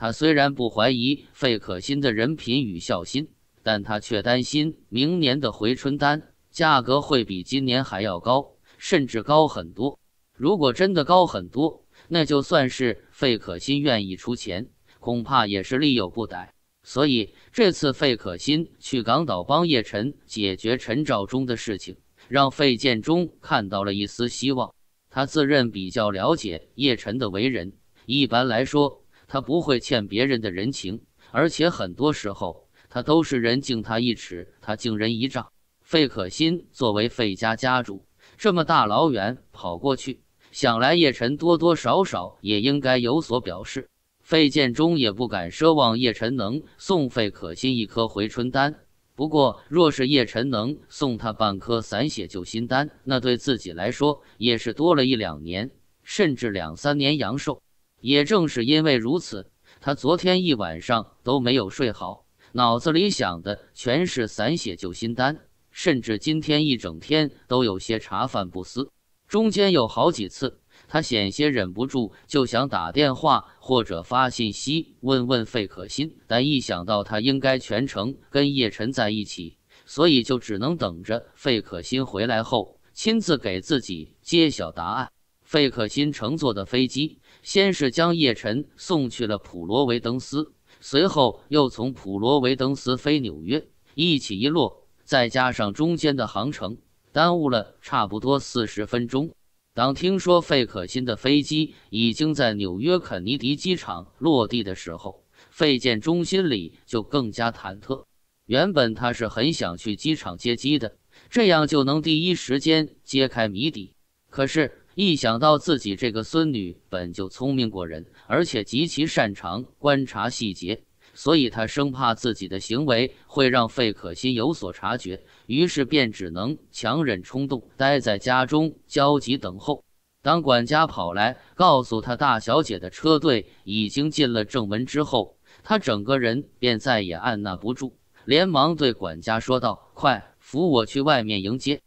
他虽然不怀疑费可欣的人品与孝心，但他却担心明年的回春丹价格会比今年还要高，甚至高很多。如果真的高很多，那就算是费可欣愿意出钱，恐怕也是力有不逮。所以这次费可欣去港岛帮叶晨解决陈兆忠的事情，让费建忠看到了一丝希望。他自认比较了解叶晨的为人，一般来说。他不会欠别人的人情，而且很多时候他都是人敬他一尺，他敬人一丈。费可心作为费家家主，这么大老远跑过去，想来叶晨多多少少也应该有所表示。费建中也不敢奢望叶晨能送费可心一颗回春丹，不过若是叶晨能送他半颗散血救心丹，那对自己来说也是多了一两年，甚至两三年阳寿。也正是因为如此，他昨天一晚上都没有睡好，脑子里想的全是散血救心丹，甚至今天一整天都有些茶饭不思。中间有好几次，他险些忍不住就想打电话或者发信息问问费可欣，但一想到他应该全程跟叶晨在一起，所以就只能等着费可欣回来后亲自给自己揭晓答案。费可欣乘坐的飞机。先是将叶晨送去了普罗维登斯，随后又从普罗维登斯飞纽约，一起一落，再加上中间的航程，耽误了差不多四十分钟。当听说费可欣的飞机已经在纽约肯尼迪机场落地的时候，费建忠心里就更加忐忑。原本他是很想去机场接机的，这样就能第一时间揭开谜底。可是。一想到自己这个孙女本就聪明过人，而且极其擅长观察细节，所以他生怕自己的行为会让费可心有所察觉，于是便只能强忍冲动，待在家中焦急等候。当管家跑来告诉他大小姐的车队已经进了正门之后，他整个人便再也按捺不住，连忙对管家说道：“快扶我去外面迎接。”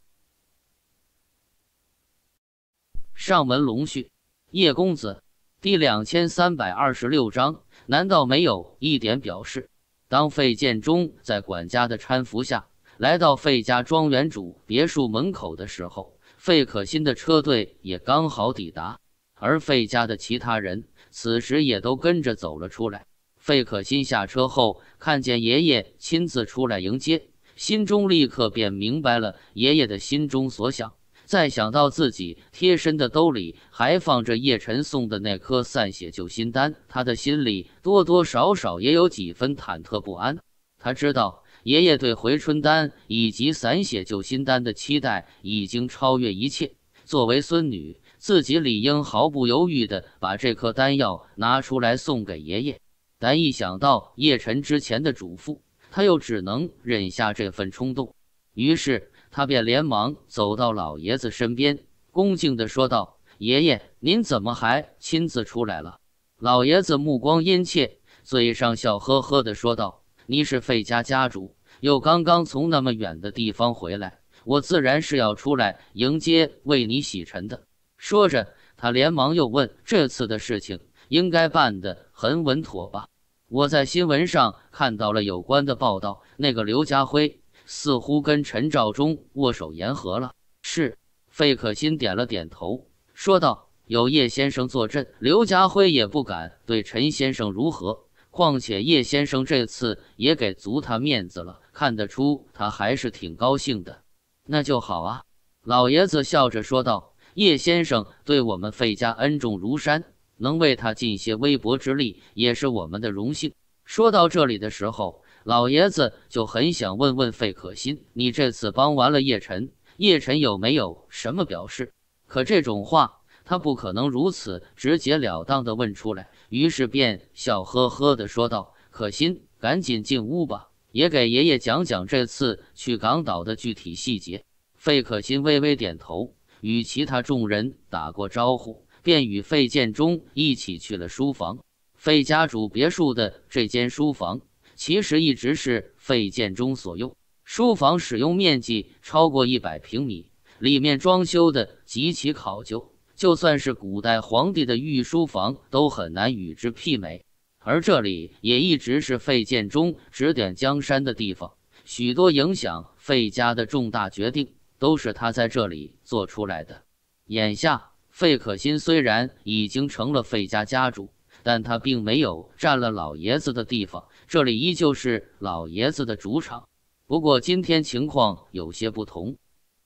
上门龙序，叶公子，第两千三百二十六章。难道没有一点表示？当费建中在管家的搀扶下来到费家庄园主别墅门口的时候，费可欣的车队也刚好抵达，而费家的其他人此时也都跟着走了出来。费可欣下车后，看见爷爷亲自出来迎接，心中立刻便明白了爷爷的心中所想。再想到自己贴身的兜里还放着叶晨送的那颗散血救心丹，他的心里多多少少也有几分忐忑不安。他知道爷爷对回春丹以及散血救心丹的期待已经超越一切，作为孙女，自己理应毫不犹豫地把这颗丹药拿出来送给爷爷。但一想到叶晨之前的嘱咐，他又只能忍下这份冲动，于是。他便连忙走到老爷子身边，恭敬地说道：“爷爷，您怎么还亲自出来了？”老爷子目光殷切，嘴上笑呵呵地说道：“你是费家家主，又刚刚从那么远的地方回来，我自然是要出来迎接，为你洗尘的。”说着，他连忙又问：“这次的事情应该办得很稳妥吧？我在新闻上看到了有关的报道，那个刘家辉。”似乎跟陈兆忠握手言和了。是，费可欣点了点头，说道：“有叶先生坐镇，刘家辉也不敢对陈先生如何。况且叶先生这次也给足他面子了，看得出他还是挺高兴的。那就好啊。”老爷子笑着说道：“叶先生对我们费家恩重如山，能为他尽些微薄之力，也是我们的荣幸。”说到这里的时候。老爷子就很想问问费可心：“你这次帮完了叶晨，叶晨有没有什么表示？”可这种话他不可能如此直截了当的问出来，于是便笑呵呵的说道：“可心，赶紧进屋吧，也给爷爷讲讲这次去港岛的具体细节。”费可心微微点头，与其他众人打过招呼，便与费建中一起去了书房。费家主别墅的这间书房。其实一直是费建中所用书房，使用面积超过一百平米，里面装修的极其考究，就算是古代皇帝的御书房都很难与之媲美。而这里也一直是费建中指点江山的地方，许多影响费家的重大决定都是他在这里做出来的。眼下，费可欣虽然已经成了费家家主，但他并没有占了老爷子的地方。这里依旧是老爷子的主场，不过今天情况有些不同。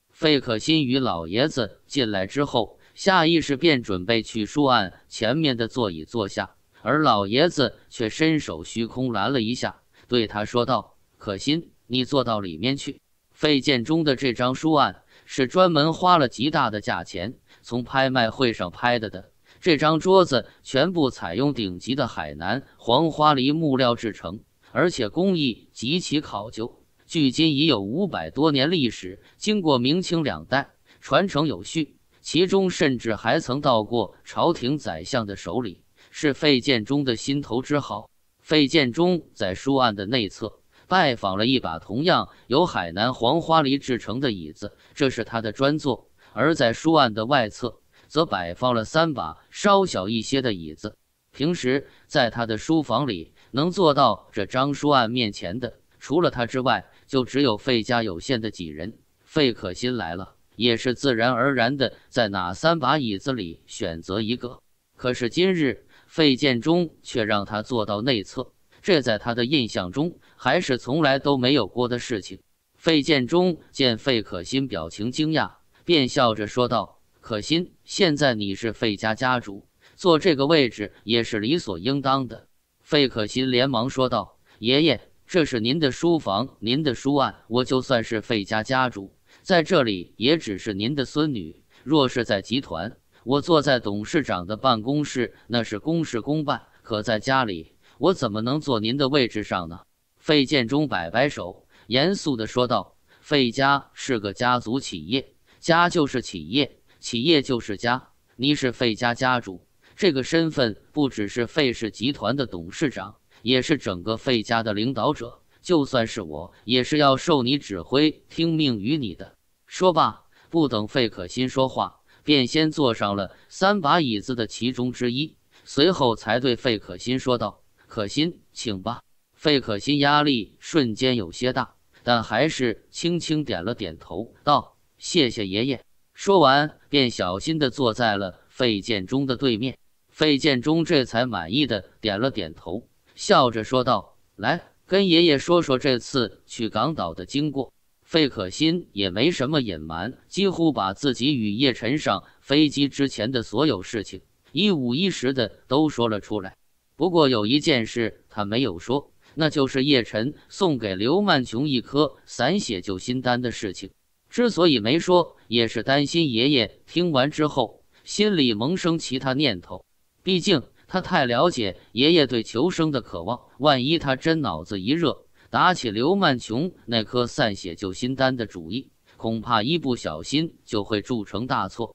费可心与老爷子进来之后，下意识便准备去书案前面的座椅坐下，而老爷子却伸手虚空拦了一下，对他说道：“可心，你坐到里面去。”费建中的这张书案是专门花了极大的价钱从拍卖会上拍的的。这张桌子全部采用顶级的海南黄花梨木料制成，而且工艺极其考究，距今已有五百多年历史。经过明清两代传承有序，其中甚至还曾到过朝廷宰相的手里，是费建中的心头之好。费建中在书案的内侧拜访了一把同样由海南黄花梨制成的椅子，这是他的专座；而在书案的外侧。则摆放了三把稍小一些的椅子。平时在他的书房里，能坐到这张书案面前的，除了他之外，就只有费家有限的几人。费可心来了，也是自然而然的在哪三把椅子里选择一个。可是今日费建中却让他坐到内侧，这在他的印象中还是从来都没有过的事情。费建中见费可心表情惊讶，便笑着说道。可心，现在你是费家家主，坐这个位置也是理所应当的。费可心连忙说道：“爷爷，这是您的书房，您的书案，我就算是费家家主，在这里也只是您的孙女。若是在集团，我坐在董事长的办公室，那是公事公办；可在家里，我怎么能坐您的位置上呢？”费建中摆摆手，严肃地说道：“费家是个家族企业，家就是企业。”企业就是家，你是费家家主，这个身份不只是费氏集团的董事长，也是整个费家的领导者。就算是我，也是要受你指挥，听命于你的。说罢，不等费可心说话，便先坐上了三把椅子的其中之一，随后才对费可心说道：“可心，请吧。”费可心压力瞬间有些大，但还是轻轻点了点头，道：“谢谢爷爷。”说完，便小心地坐在了费建中的对面。费建中这才满意的点了点头，笑着说道：“来，跟爷爷说说这次去港岛的经过。”费可欣也没什么隐瞒，几乎把自己与叶辰上飞机之前的所有事情一五一十的都说了出来。不过有一件事他没有说，那就是叶辰送给刘曼琼一颗散血救心丹的事情。之所以没说，也是担心爷爷听完之后心里萌生其他念头。毕竟他太了解爷爷对求生的渴望，万一他真脑子一热打起刘曼琼那颗散血救心丹的主意，恐怕一不小心就会铸成大错。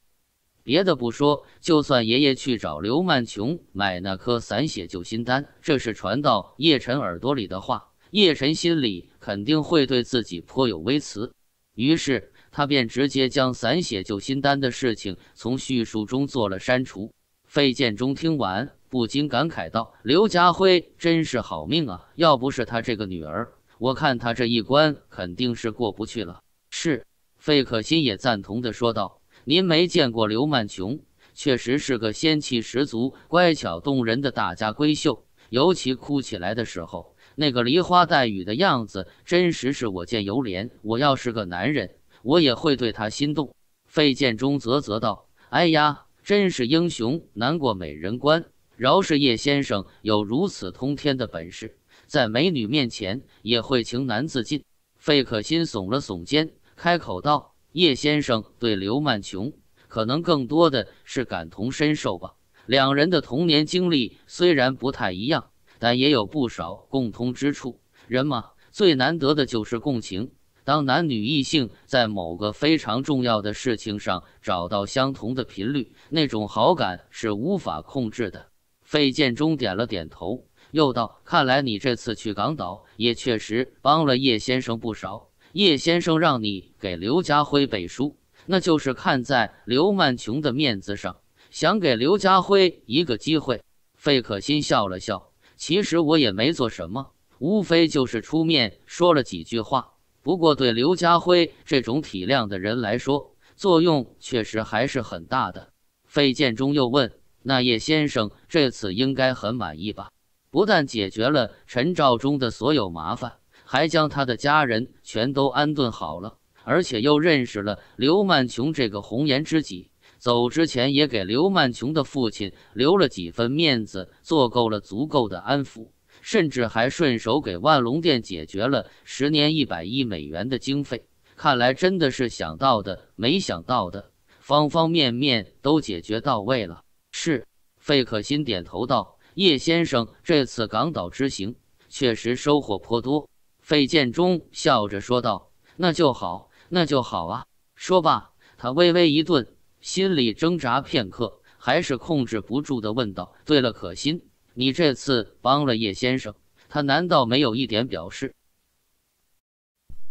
别的不说，就算爷爷去找刘曼琼买那颗散血救心丹，这是传到叶晨耳朵里的话，叶晨心里肯定会对自己颇有微词。于是他便直接将散血救心丹的事情从叙述中做了删除。费建中听完不禁感慨道：“刘家辉真是好命啊！要不是他这个女儿，我看他这一关肯定是过不去了。”是，费可欣也赞同的说道：“您没见过刘曼琼，确实是个仙气十足、乖巧动人的大家闺秀，尤其哭起来的时候。”那个梨花带雨的样子，真实是我见犹怜。我要是个男人，我也会对她心动。费建中啧啧道：“哎呀，真是英雄难过美人关。饶是叶先生有如此通天的本事，在美女面前也会情难自禁。”费可欣耸了耸肩，开口道：“叶先生对刘曼琼，可能更多的是感同身受吧。两人的童年经历虽然不太一样。”但也有不少共通之处。人嘛，最难得的就是共情。当男女异性在某个非常重要的事情上找到相同的频率，那种好感是无法控制的。费建中点了点头，又道：“看来你这次去港岛也确实帮了叶先生不少。叶先生让你给刘家辉背书，那就是看在刘曼琼的面子上，想给刘家辉一个机会。”费可心笑了笑。其实我也没做什么，无非就是出面说了几句话。不过对刘家辉这种体谅的人来说，作用确实还是很大的。费建中又问：“那叶先生这次应该很满意吧？不但解决了陈兆中的所有麻烦，还将他的家人全都安顿好了，而且又认识了刘曼琼这个红颜知己。”走之前也给刘曼琼的父亲留了几分面子，做够了足够的安抚，甚至还顺手给万隆店解决了十年一百亿美元的经费。看来真的是想到的，没想到的，方方面面都解决到位了。是，费可欣点头道：“叶先生这次港岛之行确实收获颇多。”费建中笑着说道：“那就好，那就好啊。”说罢，他微微一顿。心里挣扎片刻，还是控制不住的问道：“对了，可心，你这次帮了叶先生，他难道没有一点表示？”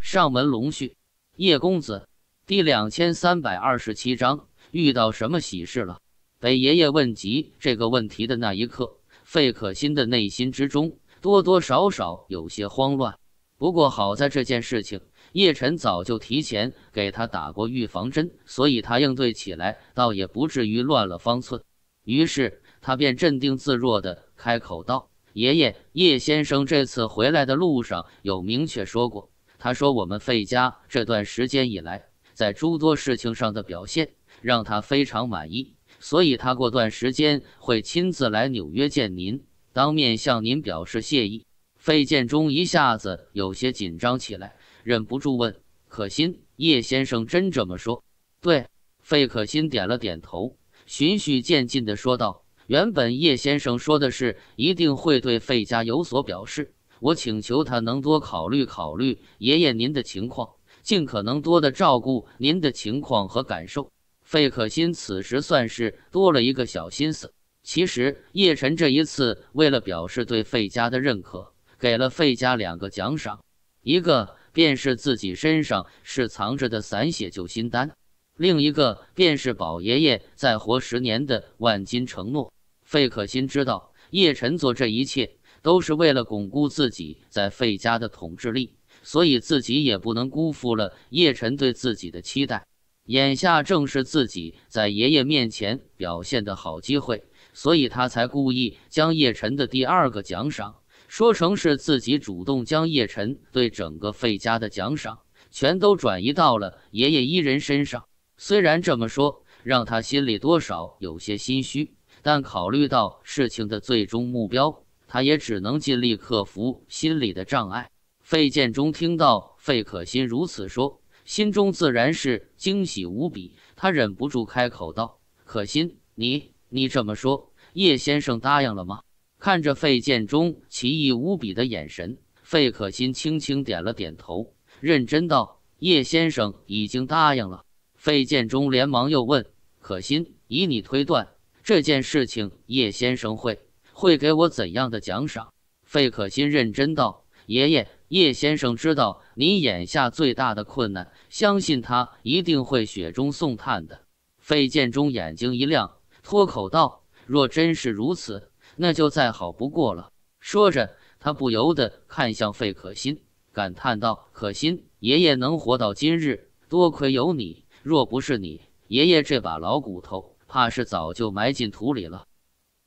上文龙序，叶公子，第两千三百二十七章，遇到什么喜事了？被爷爷问及这个问题的那一刻，费可心的内心之中多多少少有些慌乱。不过好在这件事情。叶晨早就提前给他打过预防针，所以他应对起来倒也不至于乱了方寸。于是他便镇定自若地开口道：“爷爷，叶先生这次回来的路上有明确说过，他说我们费家这段时间以来在诸多事情上的表现让他非常满意，所以他过段时间会亲自来纽约见您，当面向您表示谢意。”费建中一下子有些紧张起来。忍不住问：“可心，叶先生真这么说？”对，费可心点了点头，循序渐进地说道：“原本叶先生说的是一定会对费家有所表示，我请求他能多考虑考虑爷爷您的情况，尽可能多的照顾您的情况和感受。”费可心此时算是多了一个小心思。其实，叶晨这一次为了表示对费家的认可，给了费家两个奖赏，一个。便是自己身上是藏着的散血救心丹，另一个便是宝爷爷再活十年的万金承诺。费可欣知道叶晨做这一切都是为了巩固自己在费家的统治力，所以自己也不能辜负了叶晨对自己的期待。眼下正是自己在爷爷面前表现的好机会，所以他才故意将叶晨的第二个奖赏。说成是自己主动将叶晨对整个费家的奖赏全都转移到了爷爷一人身上，虽然这么说让他心里多少有些心虚，但考虑到事情的最终目标，他也只能尽力克服心里的障碍。费建中听到费可心如此说，心中自然是惊喜无比，他忍不住开口道：“可心，你你这么说，叶先生答应了吗？”看着费建中奇异无比的眼神，费可心轻轻点了点头，认真道：“叶先生已经答应了。”费建中连忙又问：“可心，以你推断，这件事情叶先生会会给我怎样的奖赏？”费可心认真道：“爷爷，叶先生知道你眼下最大的困难，相信他一定会雪中送炭的。”费建中眼睛一亮，脱口道：“若真是如此。”那就再好不过了。说着，他不由得看向费可心，感叹道：“可心，爷爷能活到今日，多亏有你。若不是你，爷爷这把老骨头，怕是早就埋进土里了。”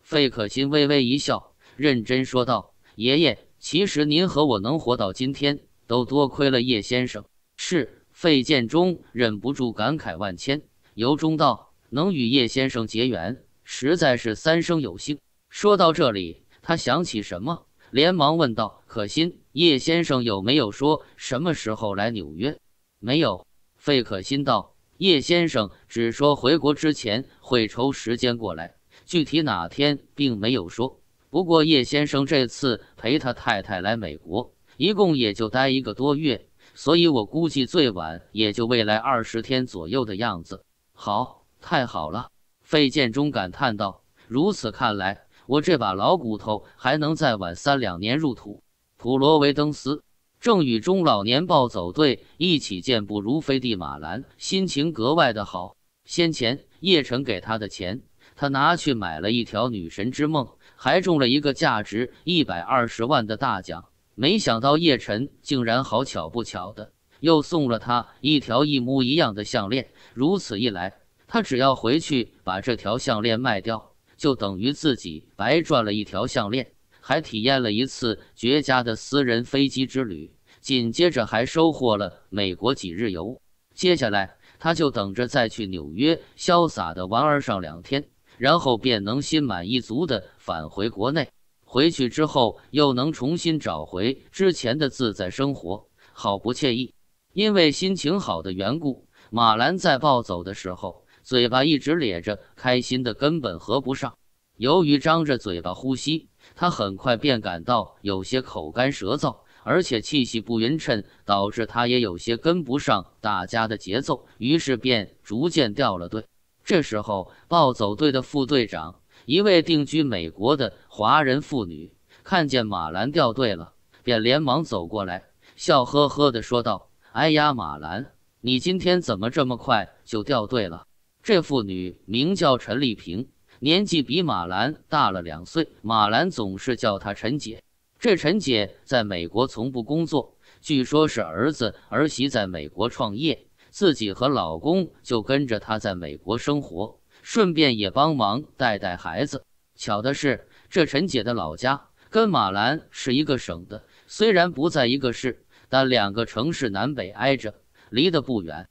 费可心微微一笑，认真说道：“爷爷，其实您和我能活到今天，都多亏了叶先生。”是费建中忍不住感慨万千，由衷道：“能与叶先生结缘，实在是三生有幸。”说到这里，他想起什么，连忙问道：“可心，叶先生有没有说什么时候来纽约？”“没有。”费可心道，“叶先生只说回国之前会抽时间过来，具体哪天并没有说。不过叶先生这次陪他太太来美国，一共也就待一个多月，所以我估计最晚也就未来二十天左右的样子。”“好，太好了！”费建中感叹道，“如此看来。”我这把老骨头还能再晚三两年入土。普罗维登斯正与中老年暴走队一起健步如飞地马兰，心情格外的好。先前叶晨给他的钱，他拿去买了一条女神之梦，还中了一个价值一百二十万的大奖。没想到叶晨竟然好巧不巧的又送了他一条一模一样的项链。如此一来，他只要回去把这条项链卖掉。就等于自己白赚了一条项链，还体验了一次绝佳的私人飞机之旅，紧接着还收获了美国几日游。接下来，他就等着再去纽约潇洒的玩儿上两天，然后便能心满意足的返回国内。回去之后，又能重新找回之前的自在生活，好不惬意。因为心情好的缘故，马兰在暴走的时候。嘴巴一直咧着，开心的根本合不上。由于张着嘴巴呼吸，他很快便感到有些口干舌燥，而且气息不匀称，导致他也有些跟不上大家的节奏，于是便逐渐掉了队。这时候，暴走队的副队长，一位定居美国的华人妇女，看见马兰掉队了，便连忙走过来，笑呵呵地说道：“哎呀，马兰，你今天怎么这么快就掉队了？”这妇女名叫陈丽萍，年纪比马兰大了两岁。马兰总是叫她陈姐。这陈姐在美国从不工作，据说是儿子儿媳在美国创业，自己和老公就跟着她在美国生活，顺便也帮忙带带孩子。巧的是，这陈姐的老家跟马兰是一个省的，虽然不在一个市，但两个城市南北挨着，离得不远。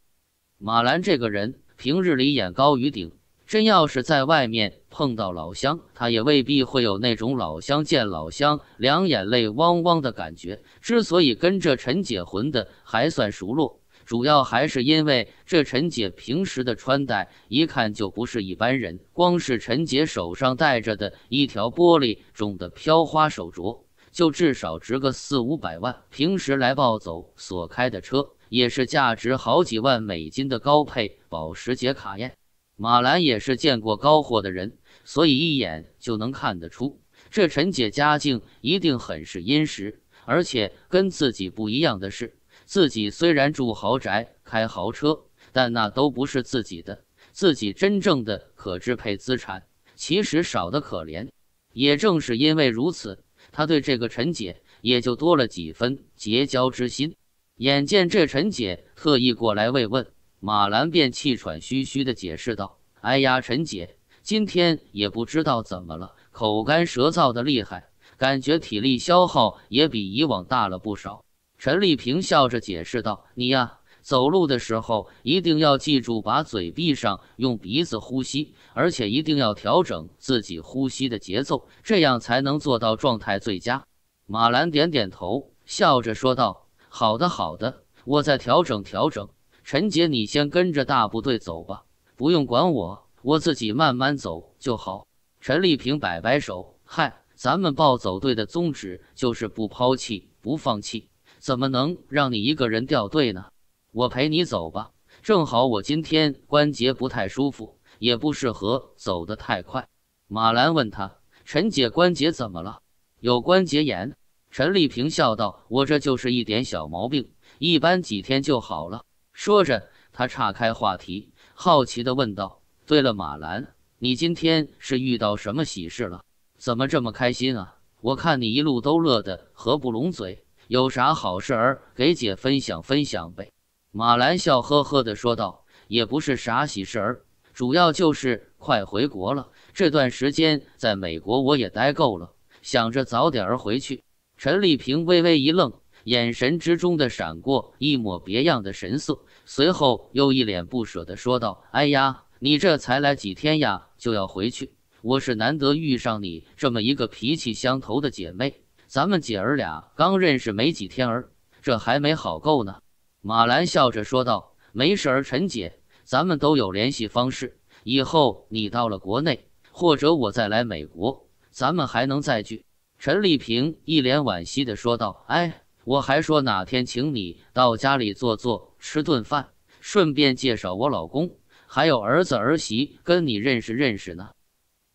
马兰这个人。平日里眼高于顶，真要是在外面碰到老乡，他也未必会有那种老乡见老乡两眼泪汪汪的感觉。之所以跟这陈姐混的还算熟络，主要还是因为这陈姐平时的穿戴一看就不是一般人。光是陈姐手上戴着的一条玻璃种的飘花手镯，就至少值个四五百万。平时来暴走所开的车。也是价值好几万美金的高配保时捷卡宴，马兰也是见过高货的人，所以一眼就能看得出，这陈姐家境一定很是殷实。而且跟自己不一样的是，自己虽然住豪宅、开豪车，但那都不是自己的，自己真正的可支配资产其实少得可怜。也正是因为如此，他对这个陈姐也就多了几分结交之心。眼见这陈姐特意过来慰问，马兰便气喘吁吁地解释道：“哎呀，陈姐，今天也不知道怎么了，口干舌燥的厉害，感觉体力消耗也比以往大了不少。”陈丽萍笑着解释道：“你呀，走路的时候一定要记住把嘴闭上，用鼻子呼吸，而且一定要调整自己呼吸的节奏，这样才能做到状态最佳。”马兰点点头，笑着说道。好的，好的，我再调整调整。陈姐，你先跟着大部队走吧，不用管我，我自己慢慢走就好。陈丽萍摆摆手，嗨，咱们暴走队的宗旨就是不抛弃、不放弃，怎么能让你一个人掉队呢？我陪你走吧，正好我今天关节不太舒服，也不适合走得太快。马兰问他，陈姐关节怎么了？有关节炎。陈丽萍笑道：“我这就是一点小毛病，一般几天就好了。”说着，她岔开话题，好奇地问道：“对了，马兰，你今天是遇到什么喜事了？怎么这么开心啊？我看你一路都乐得合不拢嘴，有啥好事儿给姐分享分享呗？”马兰笑呵呵地说道：“也不是啥喜事儿，主要就是快回国了。这段时间在美国我也待够了，想着早点儿回去。”陈丽萍微微一愣，眼神之中的闪过一抹别样的神色，随后又一脸不舍地说道：“哎呀，你这才来几天呀，就要回去？我是难得遇上你这么一个脾气相投的姐妹，咱们姐儿俩刚认识没几天儿，这还没好够呢。”马兰笑着说道：“没事儿，陈姐，咱们都有联系方式，以后你到了国内，或者我再来美国，咱们还能再聚。”陈丽萍一脸惋惜地说道：“哎，我还说哪天请你到家里坐坐，吃顿饭，顺便介绍我老公还有儿子儿媳跟你认识认识呢。”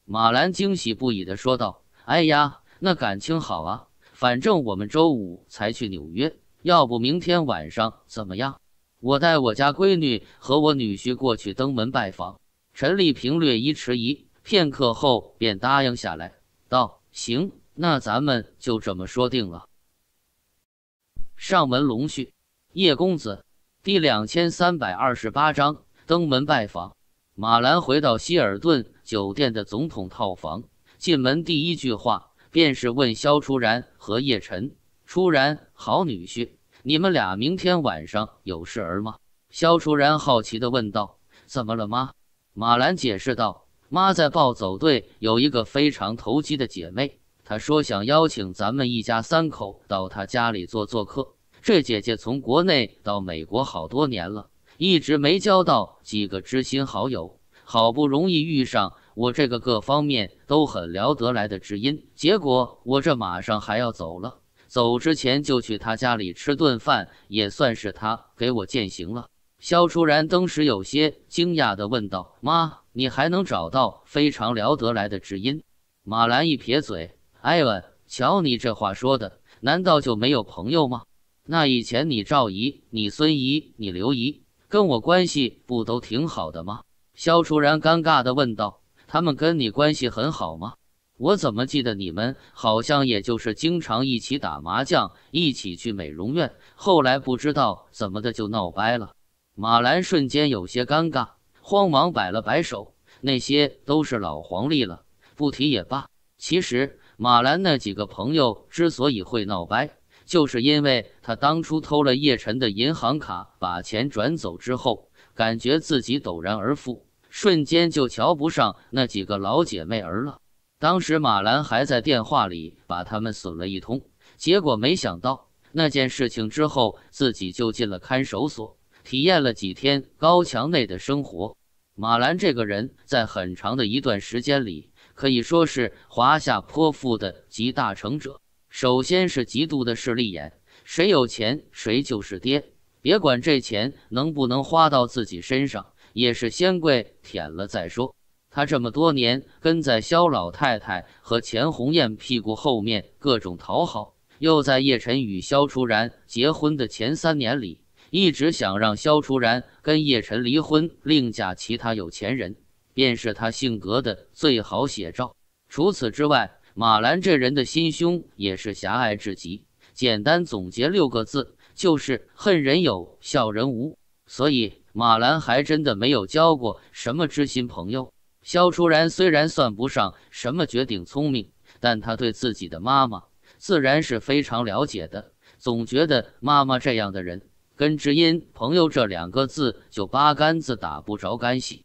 马兰惊喜不已地说道：“哎呀，那感情好啊！反正我们周五才去纽约，要不明天晚上怎么样？我带我家闺女和我女婿过去登门拜访。”陈丽萍略一迟疑，片刻后便答应下来，道：“行。”那咱们就这么说定了。上门龙婿，叶公子，第两千三百二十八章登门拜访。马兰回到希尔顿酒店的总统套房，进门第一句话便是问萧初然和叶晨：“初然，好女婿，你们俩明天晚上有事儿吗？”萧初然好奇的问道：“怎么了，妈？”马兰解释道：“妈在暴走队有一个非常投机的姐妹。”他说想邀请咱们一家三口到他家里做做客。这姐姐从国内到美国好多年了，一直没交到几个知心好友，好不容易遇上我这个各方面都很聊得来的知音。结果我这马上还要走了，走之前就去他家里吃顿饭，也算是他给我践行了。肖楚然当时有些惊讶地问道：“妈，你还能找到非常聊得来的知音？”马兰一撇嘴。哎文，瞧你这话说的，难道就没有朋友吗？那以前你赵姨、你孙姨、你刘姨跟我关系不都挺好的吗？肖楚然尴尬地问道：“他们跟你关系很好吗？我怎么记得你们好像也就是经常一起打麻将、一起去美容院，后来不知道怎么的就闹掰了。”马兰瞬间有些尴尬，慌忙摆了摆手：“那些都是老黄历了，不提也罢。其实……”马兰那几个朋友之所以会闹掰，就是因为他当初偷了叶晨的银行卡，把钱转走之后，感觉自己陡然而富，瞬间就瞧不上那几个老姐妹儿了。当时马兰还在电话里把他们损了一通，结果没想到那件事情之后，自己就进了看守所，体验了几天高墙内的生活。马兰这个人在很长的一段时间里。可以说是华夏泼妇的集大成者。首先是极度的势利眼，谁有钱谁就是爹，别管这钱能不能花到自己身上，也是先跪舔了再说。他这么多年跟在萧老太太和钱红艳屁股后面各种讨好，又在叶晨与萧楚然结婚的前三年里，一直想让萧楚然跟叶晨离婚，另嫁其他有钱人。便是他性格的最好写照。除此之外，马兰这人的心胸也是狭隘至极。简单总结六个字，就是恨人有，笑人无。所以马兰还真的没有交过什么知心朋友。萧初然虽然算不上什么绝顶聪明，但他对自己的妈妈自然是非常了解的。总觉得妈妈这样的人，跟知音朋友这两个字就八竿子打不着干系。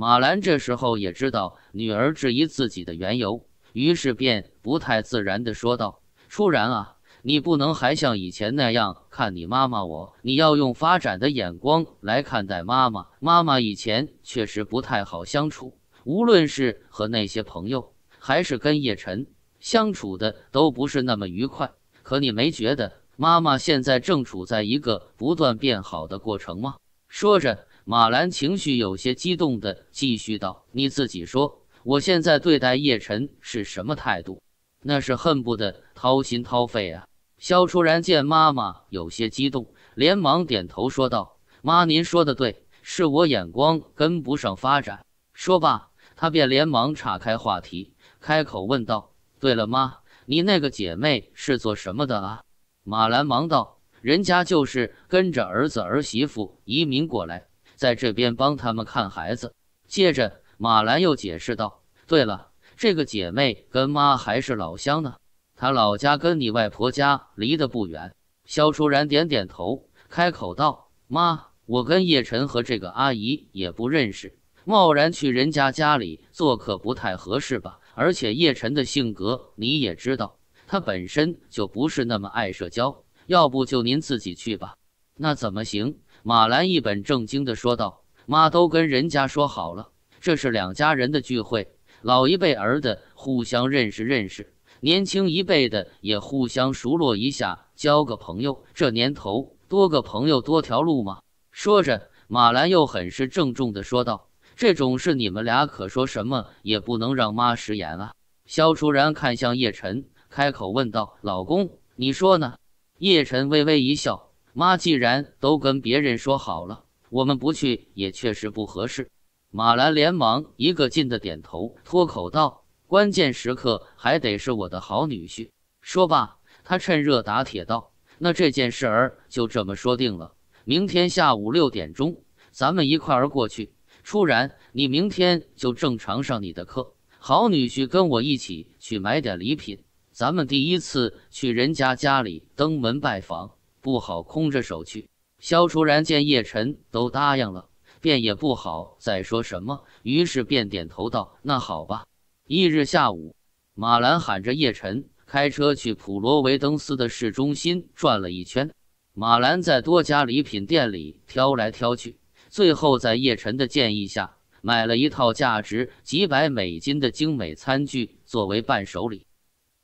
马兰这时候也知道女儿质疑自己的缘由，于是便不太自然地说道：“初然啊，你不能还像以前那样看你妈妈我，你要用发展的眼光来看待妈妈。妈妈以前确实不太好相处，无论是和那些朋友，还是跟叶晨相处的，都不是那么愉快。可你没觉得妈妈现在正处在一个不断变好的过程吗？”说着。马兰情绪有些激动的继续道：“你自己说，我现在对待叶晨是什么态度？那是恨不得掏心掏肺啊！”肖楚然见妈妈有些激动，连忙点头说道：“妈，您说的对，是我眼光跟不上发展。”说罢，他便连忙岔开话题，开口问道：“对了，妈，你那个姐妹是做什么的啊？”马兰忙道：“人家就是跟着儿子儿媳妇移民过来。”在这边帮他们看孩子。接着，马兰又解释道：“对了，这个姐妹跟妈还是老乡呢，她老家跟你外婆家离得不远。”肖淑然点点头，开口道：“妈，我跟叶晨和这个阿姨也不认识，贸然去人家家里做客不太合适吧？而且叶晨的性格你也知道，他本身就不是那么爱社交，要不就您自己去吧。”“那怎么行？”马兰一本正经地说道：“妈都跟人家说好了，这是两家人的聚会，老一辈儿的互相认识认识，年轻一辈的也互相熟络一下，交个朋友。这年头，多个朋友多条路嘛。”说着，马兰又很是郑重地说道：“这种事，你们俩可说什么也不能让妈食言啊！”肖楚然看向叶晨，开口问道：“老公，你说呢？”叶晨微微一笑。妈，既然都跟别人说好了，我们不去也确实不合适。马兰连忙一个劲的点头，脱口道：“关键时刻还得是我的好女婿。”说罢，他趁热打铁道：“那这件事儿就这么说定了，明天下午六点钟，咱们一块儿过去。突然，你明天就正常上你的课。好女婿，跟我一起去买点礼品。咱们第一次去人家家里登门拜访。”不好空着手去。萧楚然见叶晨都答应了，便也不好再说什么，于是便点头道：“那好吧。”翌日下午，马兰喊着叶晨开车去普罗维登斯的市中心转了一圈。马兰在多家礼品店里挑来挑去，最后在叶晨的建议下买了一套价值几百美金的精美餐具作为伴手礼。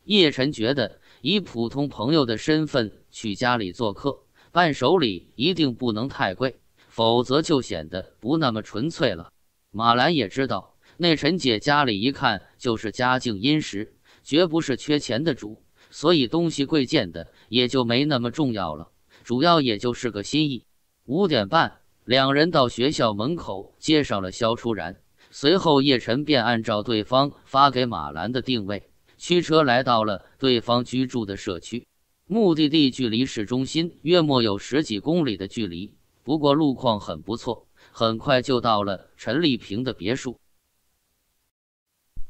叶晨觉得以普通朋友的身份。去家里做客，伴手礼一定不能太贵，否则就显得不那么纯粹了。马兰也知道，那陈姐家里一看就是家境殷实，绝不是缺钱的主，所以东西贵贱的也就没那么重要了，主要也就是个心意。五点半，两人到学校门口接上了肖初然，随后叶晨便按照对方发给马兰的定位，驱车来到了对方居住的社区。目的地距离市中心约莫有十几公里的距离，不过路况很不错，很快就到了陈丽萍的别墅。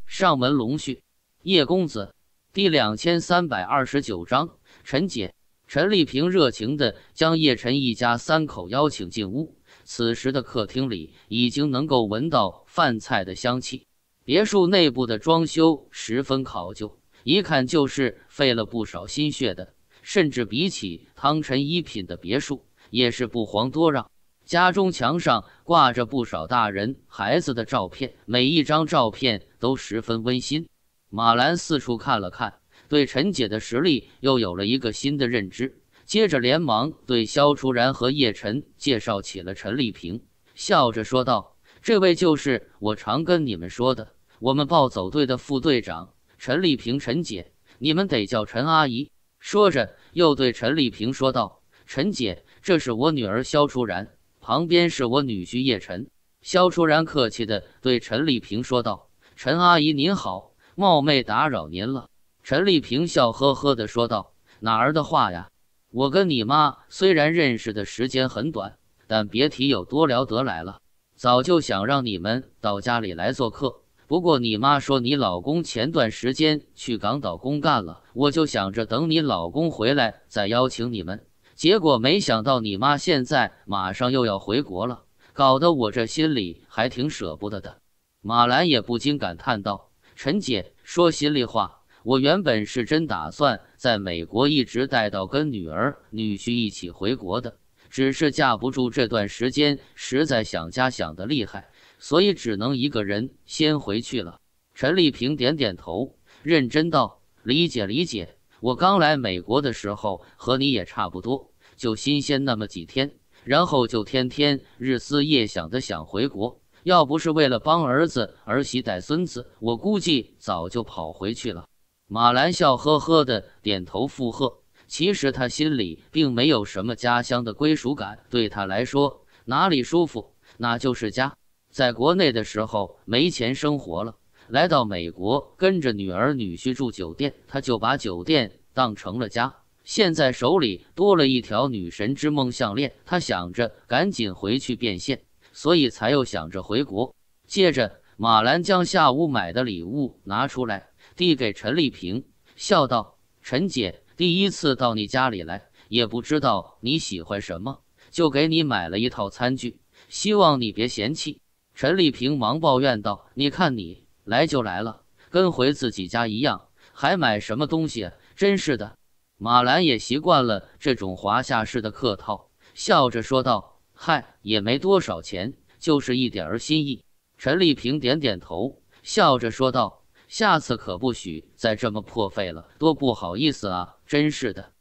上门龙婿，叶公子，第两千三百二十九章。陈姐，陈丽萍热情的将叶晨一家三口邀请进屋。此时的客厅里已经能够闻到饭菜的香气。别墅内部的装修十分考究，一看就是费了不少心血的。甚至比起汤臣一品的别墅也是不遑多让。家中墙上挂着不少大人孩子的照片，每一张照片都十分温馨。马兰四处看了看，对陈姐的实力又有了一个新的认知。接着连忙对萧楚然和叶晨介绍起了陈丽萍，笑着说道：“这位就是我常跟你们说的我们暴走队的副队长陈丽萍，陈姐，你们得叫陈阿姨。”说着，又对陈丽萍说道：“陈姐，这是我女儿肖初然，旁边是我女婿叶晨。”肖初然客气地对陈丽萍说道：“陈阿姨您好，冒昧打扰您了。”陈丽萍笑呵呵地说道：“哪儿的话呀，我跟你妈虽然认识的时间很短，但别提有多聊得来了，早就想让你们到家里来做客。”不过你妈说你老公前段时间去港岛公干了，我就想着等你老公回来再邀请你们。结果没想到你妈现在马上又要回国了，搞得我这心里还挺舍不得的。马兰也不禁感叹道：“陈姐，说心里话，我原本是真打算在美国一直待到跟女儿女婿一起回国的，只是架不住这段时间实在想家想的厉害。”所以只能一个人先回去了。陈丽萍点点头，认真道：“理解，理解。我刚来美国的时候和你也差不多，就新鲜那么几天，然后就天天日思夜想的想回国。要不是为了帮儿子儿媳带孙子，我估计早就跑回去了。”马兰笑呵呵的点头附和。其实她心里并没有什么家乡的归属感，对他来说，哪里舒服那就是家。在国内的时候没钱生活了，来到美国跟着女儿女婿住酒店，他就把酒店当成了家。现在手里多了一条女神之梦项链，他想着赶紧回去变现，所以才又想着回国。接着，马兰将下午买的礼物拿出来，递给陈丽萍，笑道：“陈姐，第一次到你家里来，也不知道你喜欢什么，就给你买了一套餐具，希望你别嫌弃。”陈丽萍忙抱怨道：“你看你来就来了，跟回自己家一样，还买什么东西？真是的。”马兰也习惯了这种华夏式的客套，笑着说道：“嗨，也没多少钱，就是一点儿心意。”陈丽萍点点头，笑着说道：“下次可不许再这么破费了，多不好意思啊！真是的。”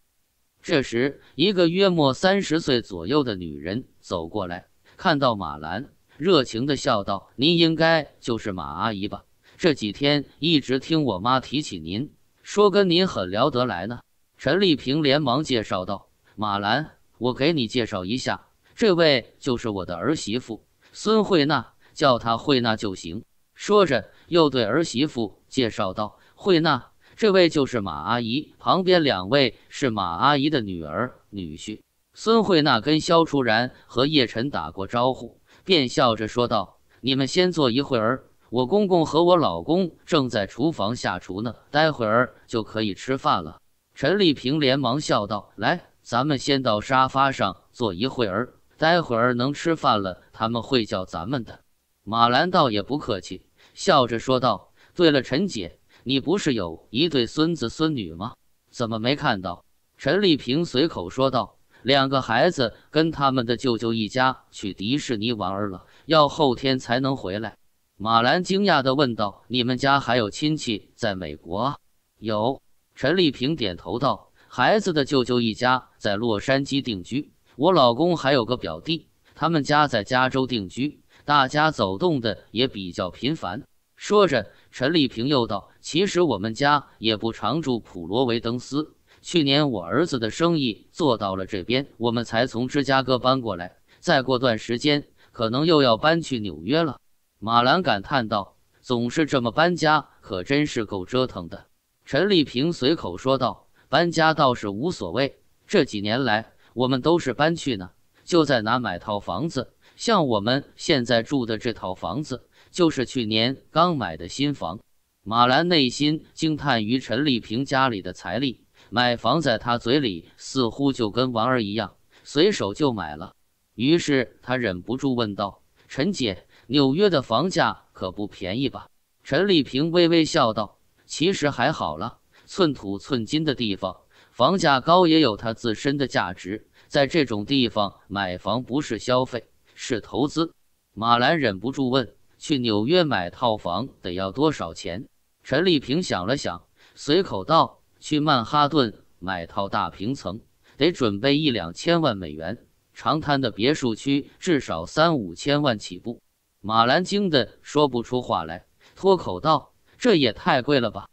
这时，一个约莫三十岁左右的女人走过来看到马兰。热情地笑道：“您应该就是马阿姨吧？这几天一直听我妈提起您，说跟您很聊得来呢。”陈丽萍连忙介绍道：“马兰，我给你介绍一下，这位就是我的儿媳妇孙慧娜，叫她慧娜就行。”说着，又对儿媳妇介绍道：“慧娜，这位就是马阿姨，旁边两位是马阿姨的女儿、女婿。”孙慧娜跟肖楚然和叶晨打过招呼。便笑着说道：“你们先坐一会儿，我公公和我老公正在厨房下厨呢，待会儿就可以吃饭了。”陈丽萍连忙笑道：“来，咱们先到沙发上坐一会儿，待会儿能吃饭了，他们会叫咱们的。”马兰倒也不客气，笑着说道：“对了，陈姐，你不是有一对孙子孙女吗？怎么没看到？”陈丽萍随口说道。两个孩子跟他们的舅舅一家去迪士尼玩儿了，要后天才能回来。马兰惊讶地问道：“你们家还有亲戚在美国啊？”有，陈丽萍点头道：“孩子的舅舅一家在洛杉矶定居，我老公还有个表弟，他们家在加州定居，大家走动的也比较频繁。”说着，陈丽萍又道：“其实我们家也不常住普罗维登斯。”去年我儿子的生意做到了这边，我们才从芝加哥搬过来。再过段时间，可能又要搬去纽约了。”马兰感叹道，“总是这么搬家，可真是够折腾的。”陈丽萍随口说道，“搬家倒是无所谓，这几年来我们都是搬去呢，就在哪买套房子。像我们现在住的这套房子，就是去年刚买的新房。”马兰内心惊叹于陈丽萍家里的财力。买房在他嘴里似乎就跟玩儿一样，随手就买了。于是他忍不住问道：“陈姐，纽约的房价可不便宜吧？”陈丽萍微微笑道：“其实还好了，寸土寸金的地方，房价高也有它自身的价值。在这种地方买房，不是消费，是投资。”马兰忍不住问：“去纽约买套房得要多少钱？”陈丽萍想了想，随口道。去曼哈顿买套大平层，得准备一两千万美元；长滩的别墅区至少三五千万起步。马兰惊得说不出话来，脱口道：“这也太贵了吧！”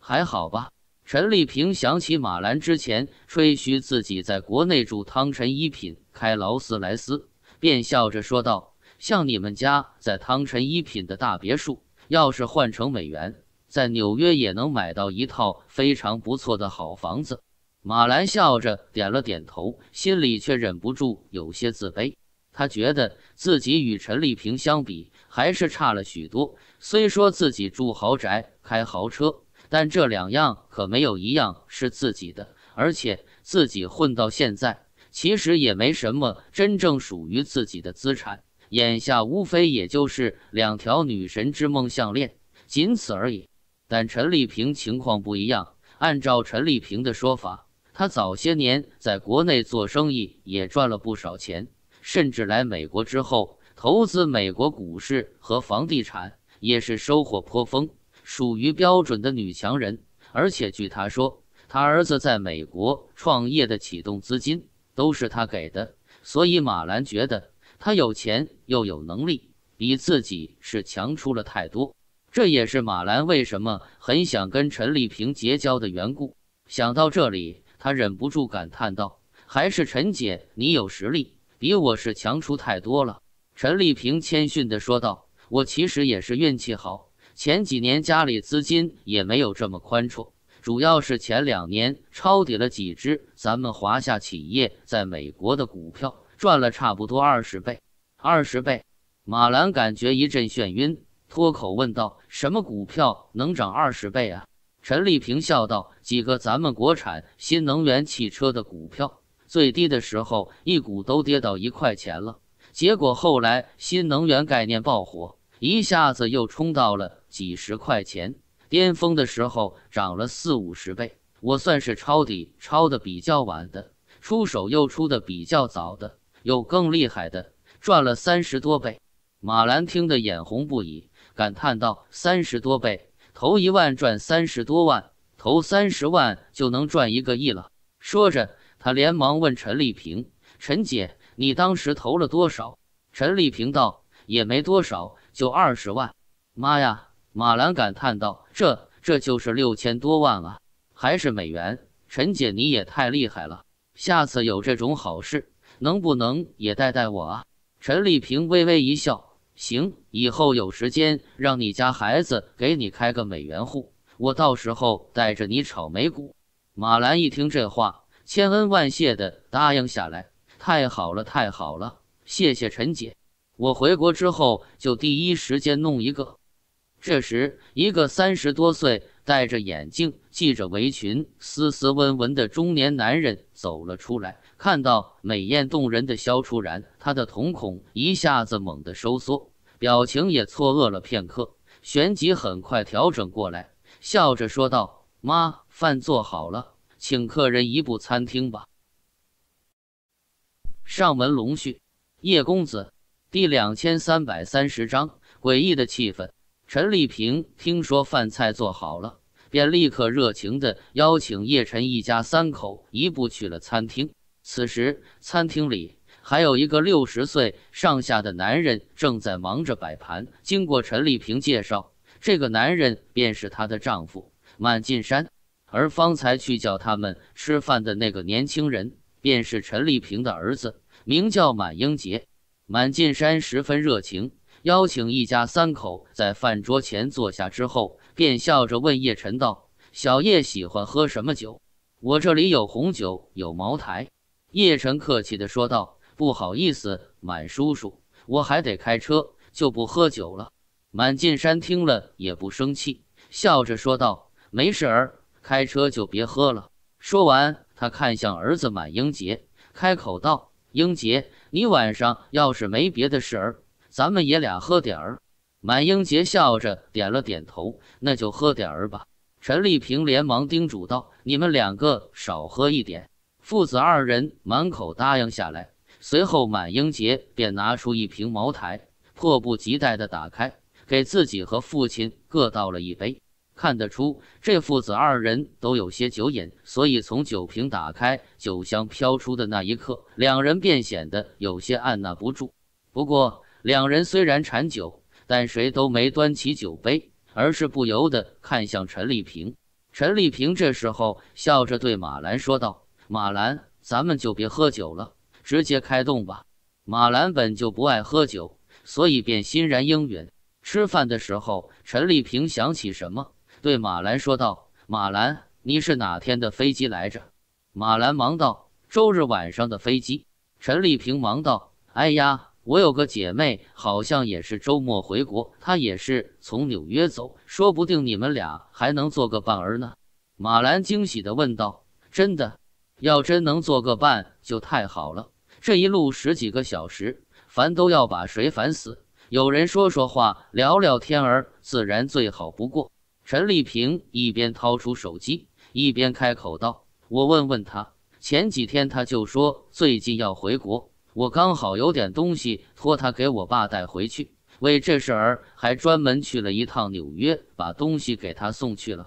还好吧？陈丽萍想起马兰之前吹嘘自己在国内住汤臣一品、开劳斯莱斯，便笑着说道：“像你们家在汤臣一品的大别墅，要是换成美元……”在纽约也能买到一套非常不错的好房子，马兰笑着点了点头，心里却忍不住有些自卑。他觉得自己与陈丽萍相比，还是差了许多。虽说自己住豪宅、开豪车，但这两样可没有一样是自己的。而且自己混到现在，其实也没什么真正属于自己的资产，眼下无非也就是两条女神之梦项链，仅此而已。但陈丽萍情况不一样。按照陈丽萍的说法，她早些年在国内做生意也赚了不少钱，甚至来美国之后投资美国股市和房地产也是收获颇丰，属于标准的女强人。而且据她说，她儿子在美国创业的启动资金都是她给的，所以马兰觉得她有钱又有能力，比自己是强出了太多。这也是马兰为什么很想跟陈丽萍结交的缘故。想到这里，她忍不住感叹道：“还是陈姐你有实力，比我是强出太多了。”陈丽萍谦逊地说道：“我其实也是运气好，前几年家里资金也没有这么宽绰，主要是前两年抄底了几只咱们华夏企业在美国的股票，赚了差不多二十倍。”二十倍，马兰感觉一阵眩晕。脱口问道：“什么股票能涨二十倍啊？”陈立平笑道：“几个咱们国产新能源汽车的股票，最低的时候一股都跌到一块钱了，结果后来新能源概念爆火，一下子又冲到了几十块钱，巅峰的时候涨了四五十倍。我算是抄底抄得比较晚的，出手又出得比较早的，有更厉害的赚了三十多倍。”马兰听得眼红不已。感叹道：“三十多倍，投一万赚三十多万，投三十万就能赚一个亿了。”说着，他连忙问陈丽萍：“陈姐，你当时投了多少？”陈丽萍道：“也没多少，就二十万。”“妈呀！”马兰感叹道：“这这就是六千多万啊，还是美元。”“陈姐，你也太厉害了！下次有这种好事，能不能也带带我啊？”陈丽萍微微一笑。行，以后有时间让你家孩子给你开个美元户，我到时候带着你炒美股。马兰一听这话，千恩万谢的答应下来。太好了，太好了，谢谢陈姐，我回国之后就第一时间弄一个。这时，一个三十多岁。戴着眼镜、系着围裙、斯斯文文的中年男人走了出来，看到美艳动人的萧初然，他的瞳孔一下子猛地收缩，表情也错愕了片刻，旋即很快调整过来，笑着说道：“妈，饭做好了，请客人移步餐厅吧。”《上门龙婿》，叶公子，第两千三百三十章：诡异的气氛。陈丽萍听说饭菜做好了，便立刻热情地邀请叶晨一家三口一步去了餐厅。此时，餐厅里还有一个六十岁上下的男人正在忙着摆盘。经过陈丽萍介绍，这个男人便是她的丈夫满进山，而方才去叫他们吃饭的那个年轻人便是陈丽萍的儿子，名叫满英杰。满进山十分热情。邀请一家三口在饭桌前坐下之后，便笑着问叶晨道：“小叶喜欢喝什么酒？我这里有红酒，有茅台。”叶晨客气地说道：“不好意思，满叔叔，我还得开车，就不喝酒了。”满进山听了也不生气，笑着说道：“没事儿，开车就别喝了。”说完，他看向儿子满英杰，开口道：“英杰，你晚上要是没别的事儿……”咱们爷俩喝点儿。满英杰笑着点了点头，那就喝点儿吧。陈丽萍连忙叮嘱道：“你们两个少喝一点。”父子二人满口答应下来。随后，满英杰便拿出一瓶茅台，迫不及待地打开，给自己和父亲各倒了一杯。看得出，这父子二人都有些酒瘾，所以从酒瓶打开，酒香飘出的那一刻，两人便显得有些按捺不住。不过，两人虽然馋酒，但谁都没端起酒杯，而是不由得看向陈丽萍。陈丽萍这时候笑着对马兰说道：“马兰，咱们就别喝酒了，直接开动吧。”马兰本就不爱喝酒，所以便欣然应允。吃饭的时候，陈丽萍想起什么，对马兰说道：“马兰，你是哪天的飞机来着？”马兰忙道：“周日晚上的飞机。”陈丽萍忙道：“哎呀。”我有个姐妹，好像也是周末回国，她也是从纽约走，说不定你们俩还能做个伴儿呢。马兰惊喜地问道：“真的？要真能做个伴，就太好了。这一路十几个小时，烦都要把谁烦死。有人说说话，聊聊天儿，自然最好不过。”陈丽萍一边掏出手机，一边开口道：“我问问他，前几天他就说最近要回国。”我刚好有点东西托他给我爸带回去，为这事儿还专门去了一趟纽约，把东西给他送去了。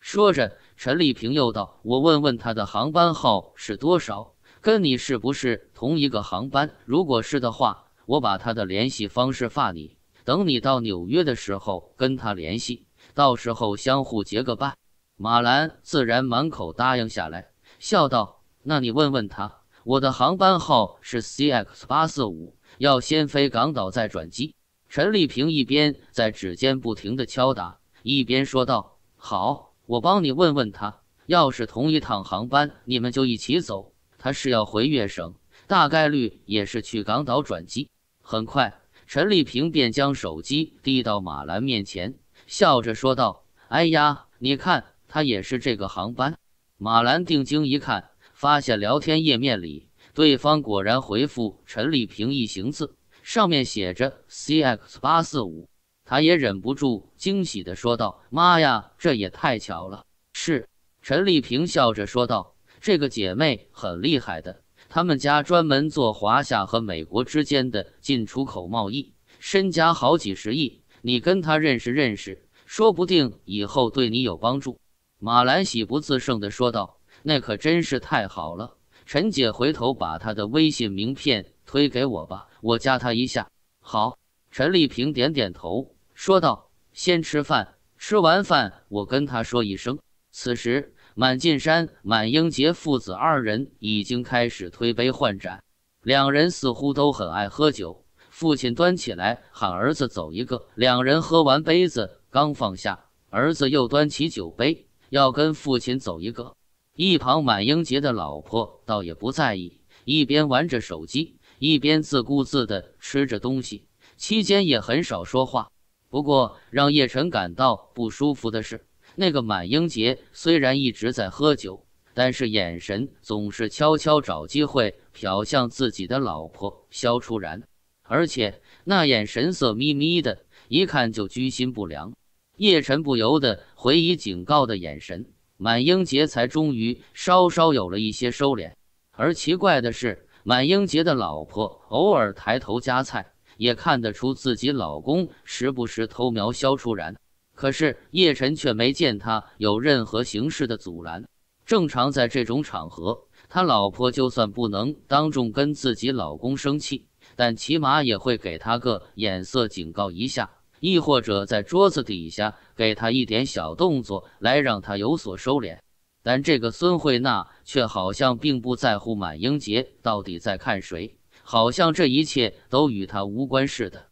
说着，陈丽萍又道：“我问问他的航班号是多少，跟你是不是同一个航班？如果是的话，我把他的联系方式发你，等你到纽约的时候跟他联系，到时候相互结个伴。”马兰自然满口答应下来，笑道：“那你问问他。”我的航班号是 C X 八四五，要先飞港岛再转机。陈丽萍一边在指尖不停地敲打，一边说道：“好，我帮你问问他。要是同一趟航班，你们就一起走。他是要回粤省，大概率也是去港岛转机。”很快，陈丽萍便将手机递到马兰面前，笑着说道：“哎呀，你看，他也是这个航班。”马兰定睛一看。发现聊天页面里，对方果然回复陈丽萍一行字，上面写着 “cx 八四五”。他也忍不住惊喜地说道：“妈呀，这也太巧了！”是陈丽萍笑着说道：“这个姐妹很厉害的，他们家专门做华夏和美国之间的进出口贸易，身家好几十亿。你跟她认识认识，说不定以后对你有帮助。”马兰喜不自胜地说道。那可真是太好了，陈姐回头把她的微信名片推给我吧，我加她一下。好，陈丽萍点点头说道：“先吃饭，吃完饭我跟她说一声。”此时，满进山、满英杰父子二人已经开始推杯换盏，两人似乎都很爱喝酒。父亲端起来喊儿子走一个，两人喝完杯子刚放下，儿子又端起酒杯要跟父亲走一个。一旁满英杰的老婆倒也不在意，一边玩着手机，一边自顾自地吃着东西，期间也很少说话。不过让叶晨感到不舒服的是，那个满英杰虽然一直在喝酒，但是眼神总是悄悄找机会瞟向自己的老婆肖初然，而且那眼神色眯眯的，一看就居心不良。叶晨不由得回以警告的眼神。满英杰才终于稍稍有了一些收敛，而奇怪的是，满英杰的老婆偶尔抬头夹菜，也看得出自己老公时不时偷瞄萧楚然。可是叶晨却没见他有任何形式的阻拦。正常，在这种场合，他老婆就算不能当众跟自己老公生气，但起码也会给他个眼色警告一下。亦或者在桌子底下给他一点小动作，来让他有所收敛。但这个孙慧娜却好像并不在乎满英杰到底在看谁，好像这一切都与他无关似的。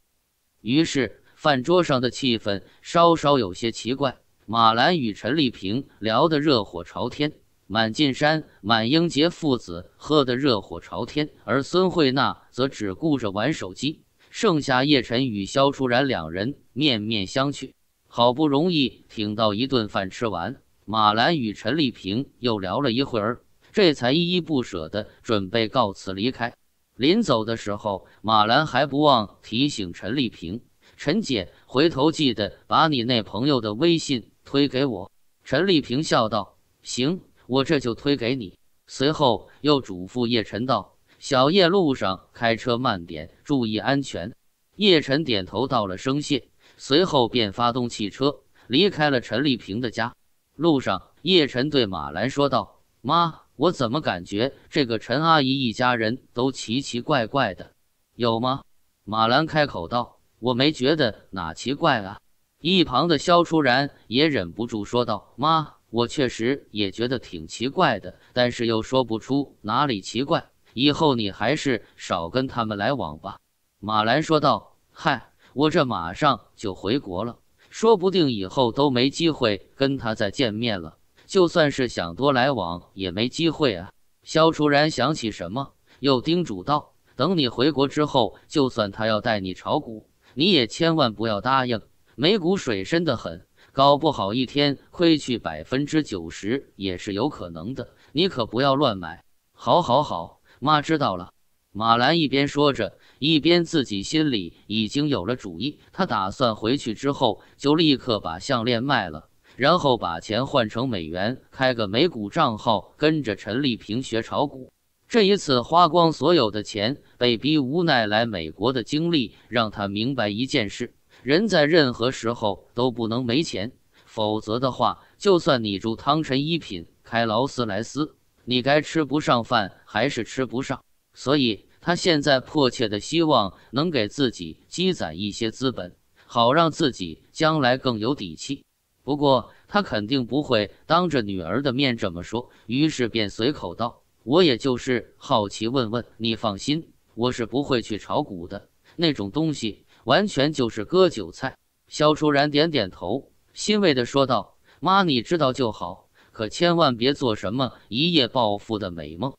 于是饭桌上的气氛稍稍有些奇怪。马兰与陈丽萍聊得热火朝天，满进山、满英杰父子喝得热火朝天，而孙慧娜则只顾着玩手机。剩下叶晨与萧楚然两人面面相觑，好不容易挺到一顿饭吃完，马兰与陈丽萍又聊了一会儿，这才依依不舍地准备告辞离开。临走的时候，马兰还不忘提醒陈丽萍：“陈姐，回头记得把你那朋友的微信推给我。”陈丽萍笑道：“行，我这就推给你。”随后又嘱咐叶晨道。小叶路上开车慢点，注意安全。叶晨点头道了声谢，随后便发动汽车离开了陈丽萍的家。路上，叶晨对马兰说道：“妈，我怎么感觉这个陈阿姨一家人都奇奇怪怪的？有吗？”马兰开口道：“我没觉得哪奇怪啊。”一旁的肖初然也忍不住说道：“妈，我确实也觉得挺奇怪的，但是又说不出哪里奇怪。”以后你还是少跟他们来往吧。”马兰说道。“嗨，我这马上就回国了，说不定以后都没机会跟他再见面了。就算是想多来往，也没机会啊。”肖楚然想起什么，又叮嘱道：“等你回国之后，就算他要带你炒股，你也千万不要答应。美股水深得很，搞不好一天亏去百分之九十也是有可能的。你可不要乱买。”“好好好。”妈知道了，马兰一边说着，一边自己心里已经有了主意。他打算回去之后就立刻把项链卖了，然后把钱换成美元，开个美股账号，跟着陈丽萍学炒股。这一次花光所有的钱，被逼无奈来美国的经历，让他明白一件事：人在任何时候都不能没钱，否则的话，就算你住汤臣一品，开劳斯莱斯。你该吃不上饭还是吃不上，所以他现在迫切的希望能给自己积攒一些资本，好让自己将来更有底气。不过他肯定不会当着女儿的面这么说，于是便随口道：“我也就是好奇问问，你放心，我是不会去炒股的，那种东西完全就是割韭菜。”肖楚然点点头，欣慰的说道：“妈，你知道就好。”可千万别做什么一夜暴富的美梦。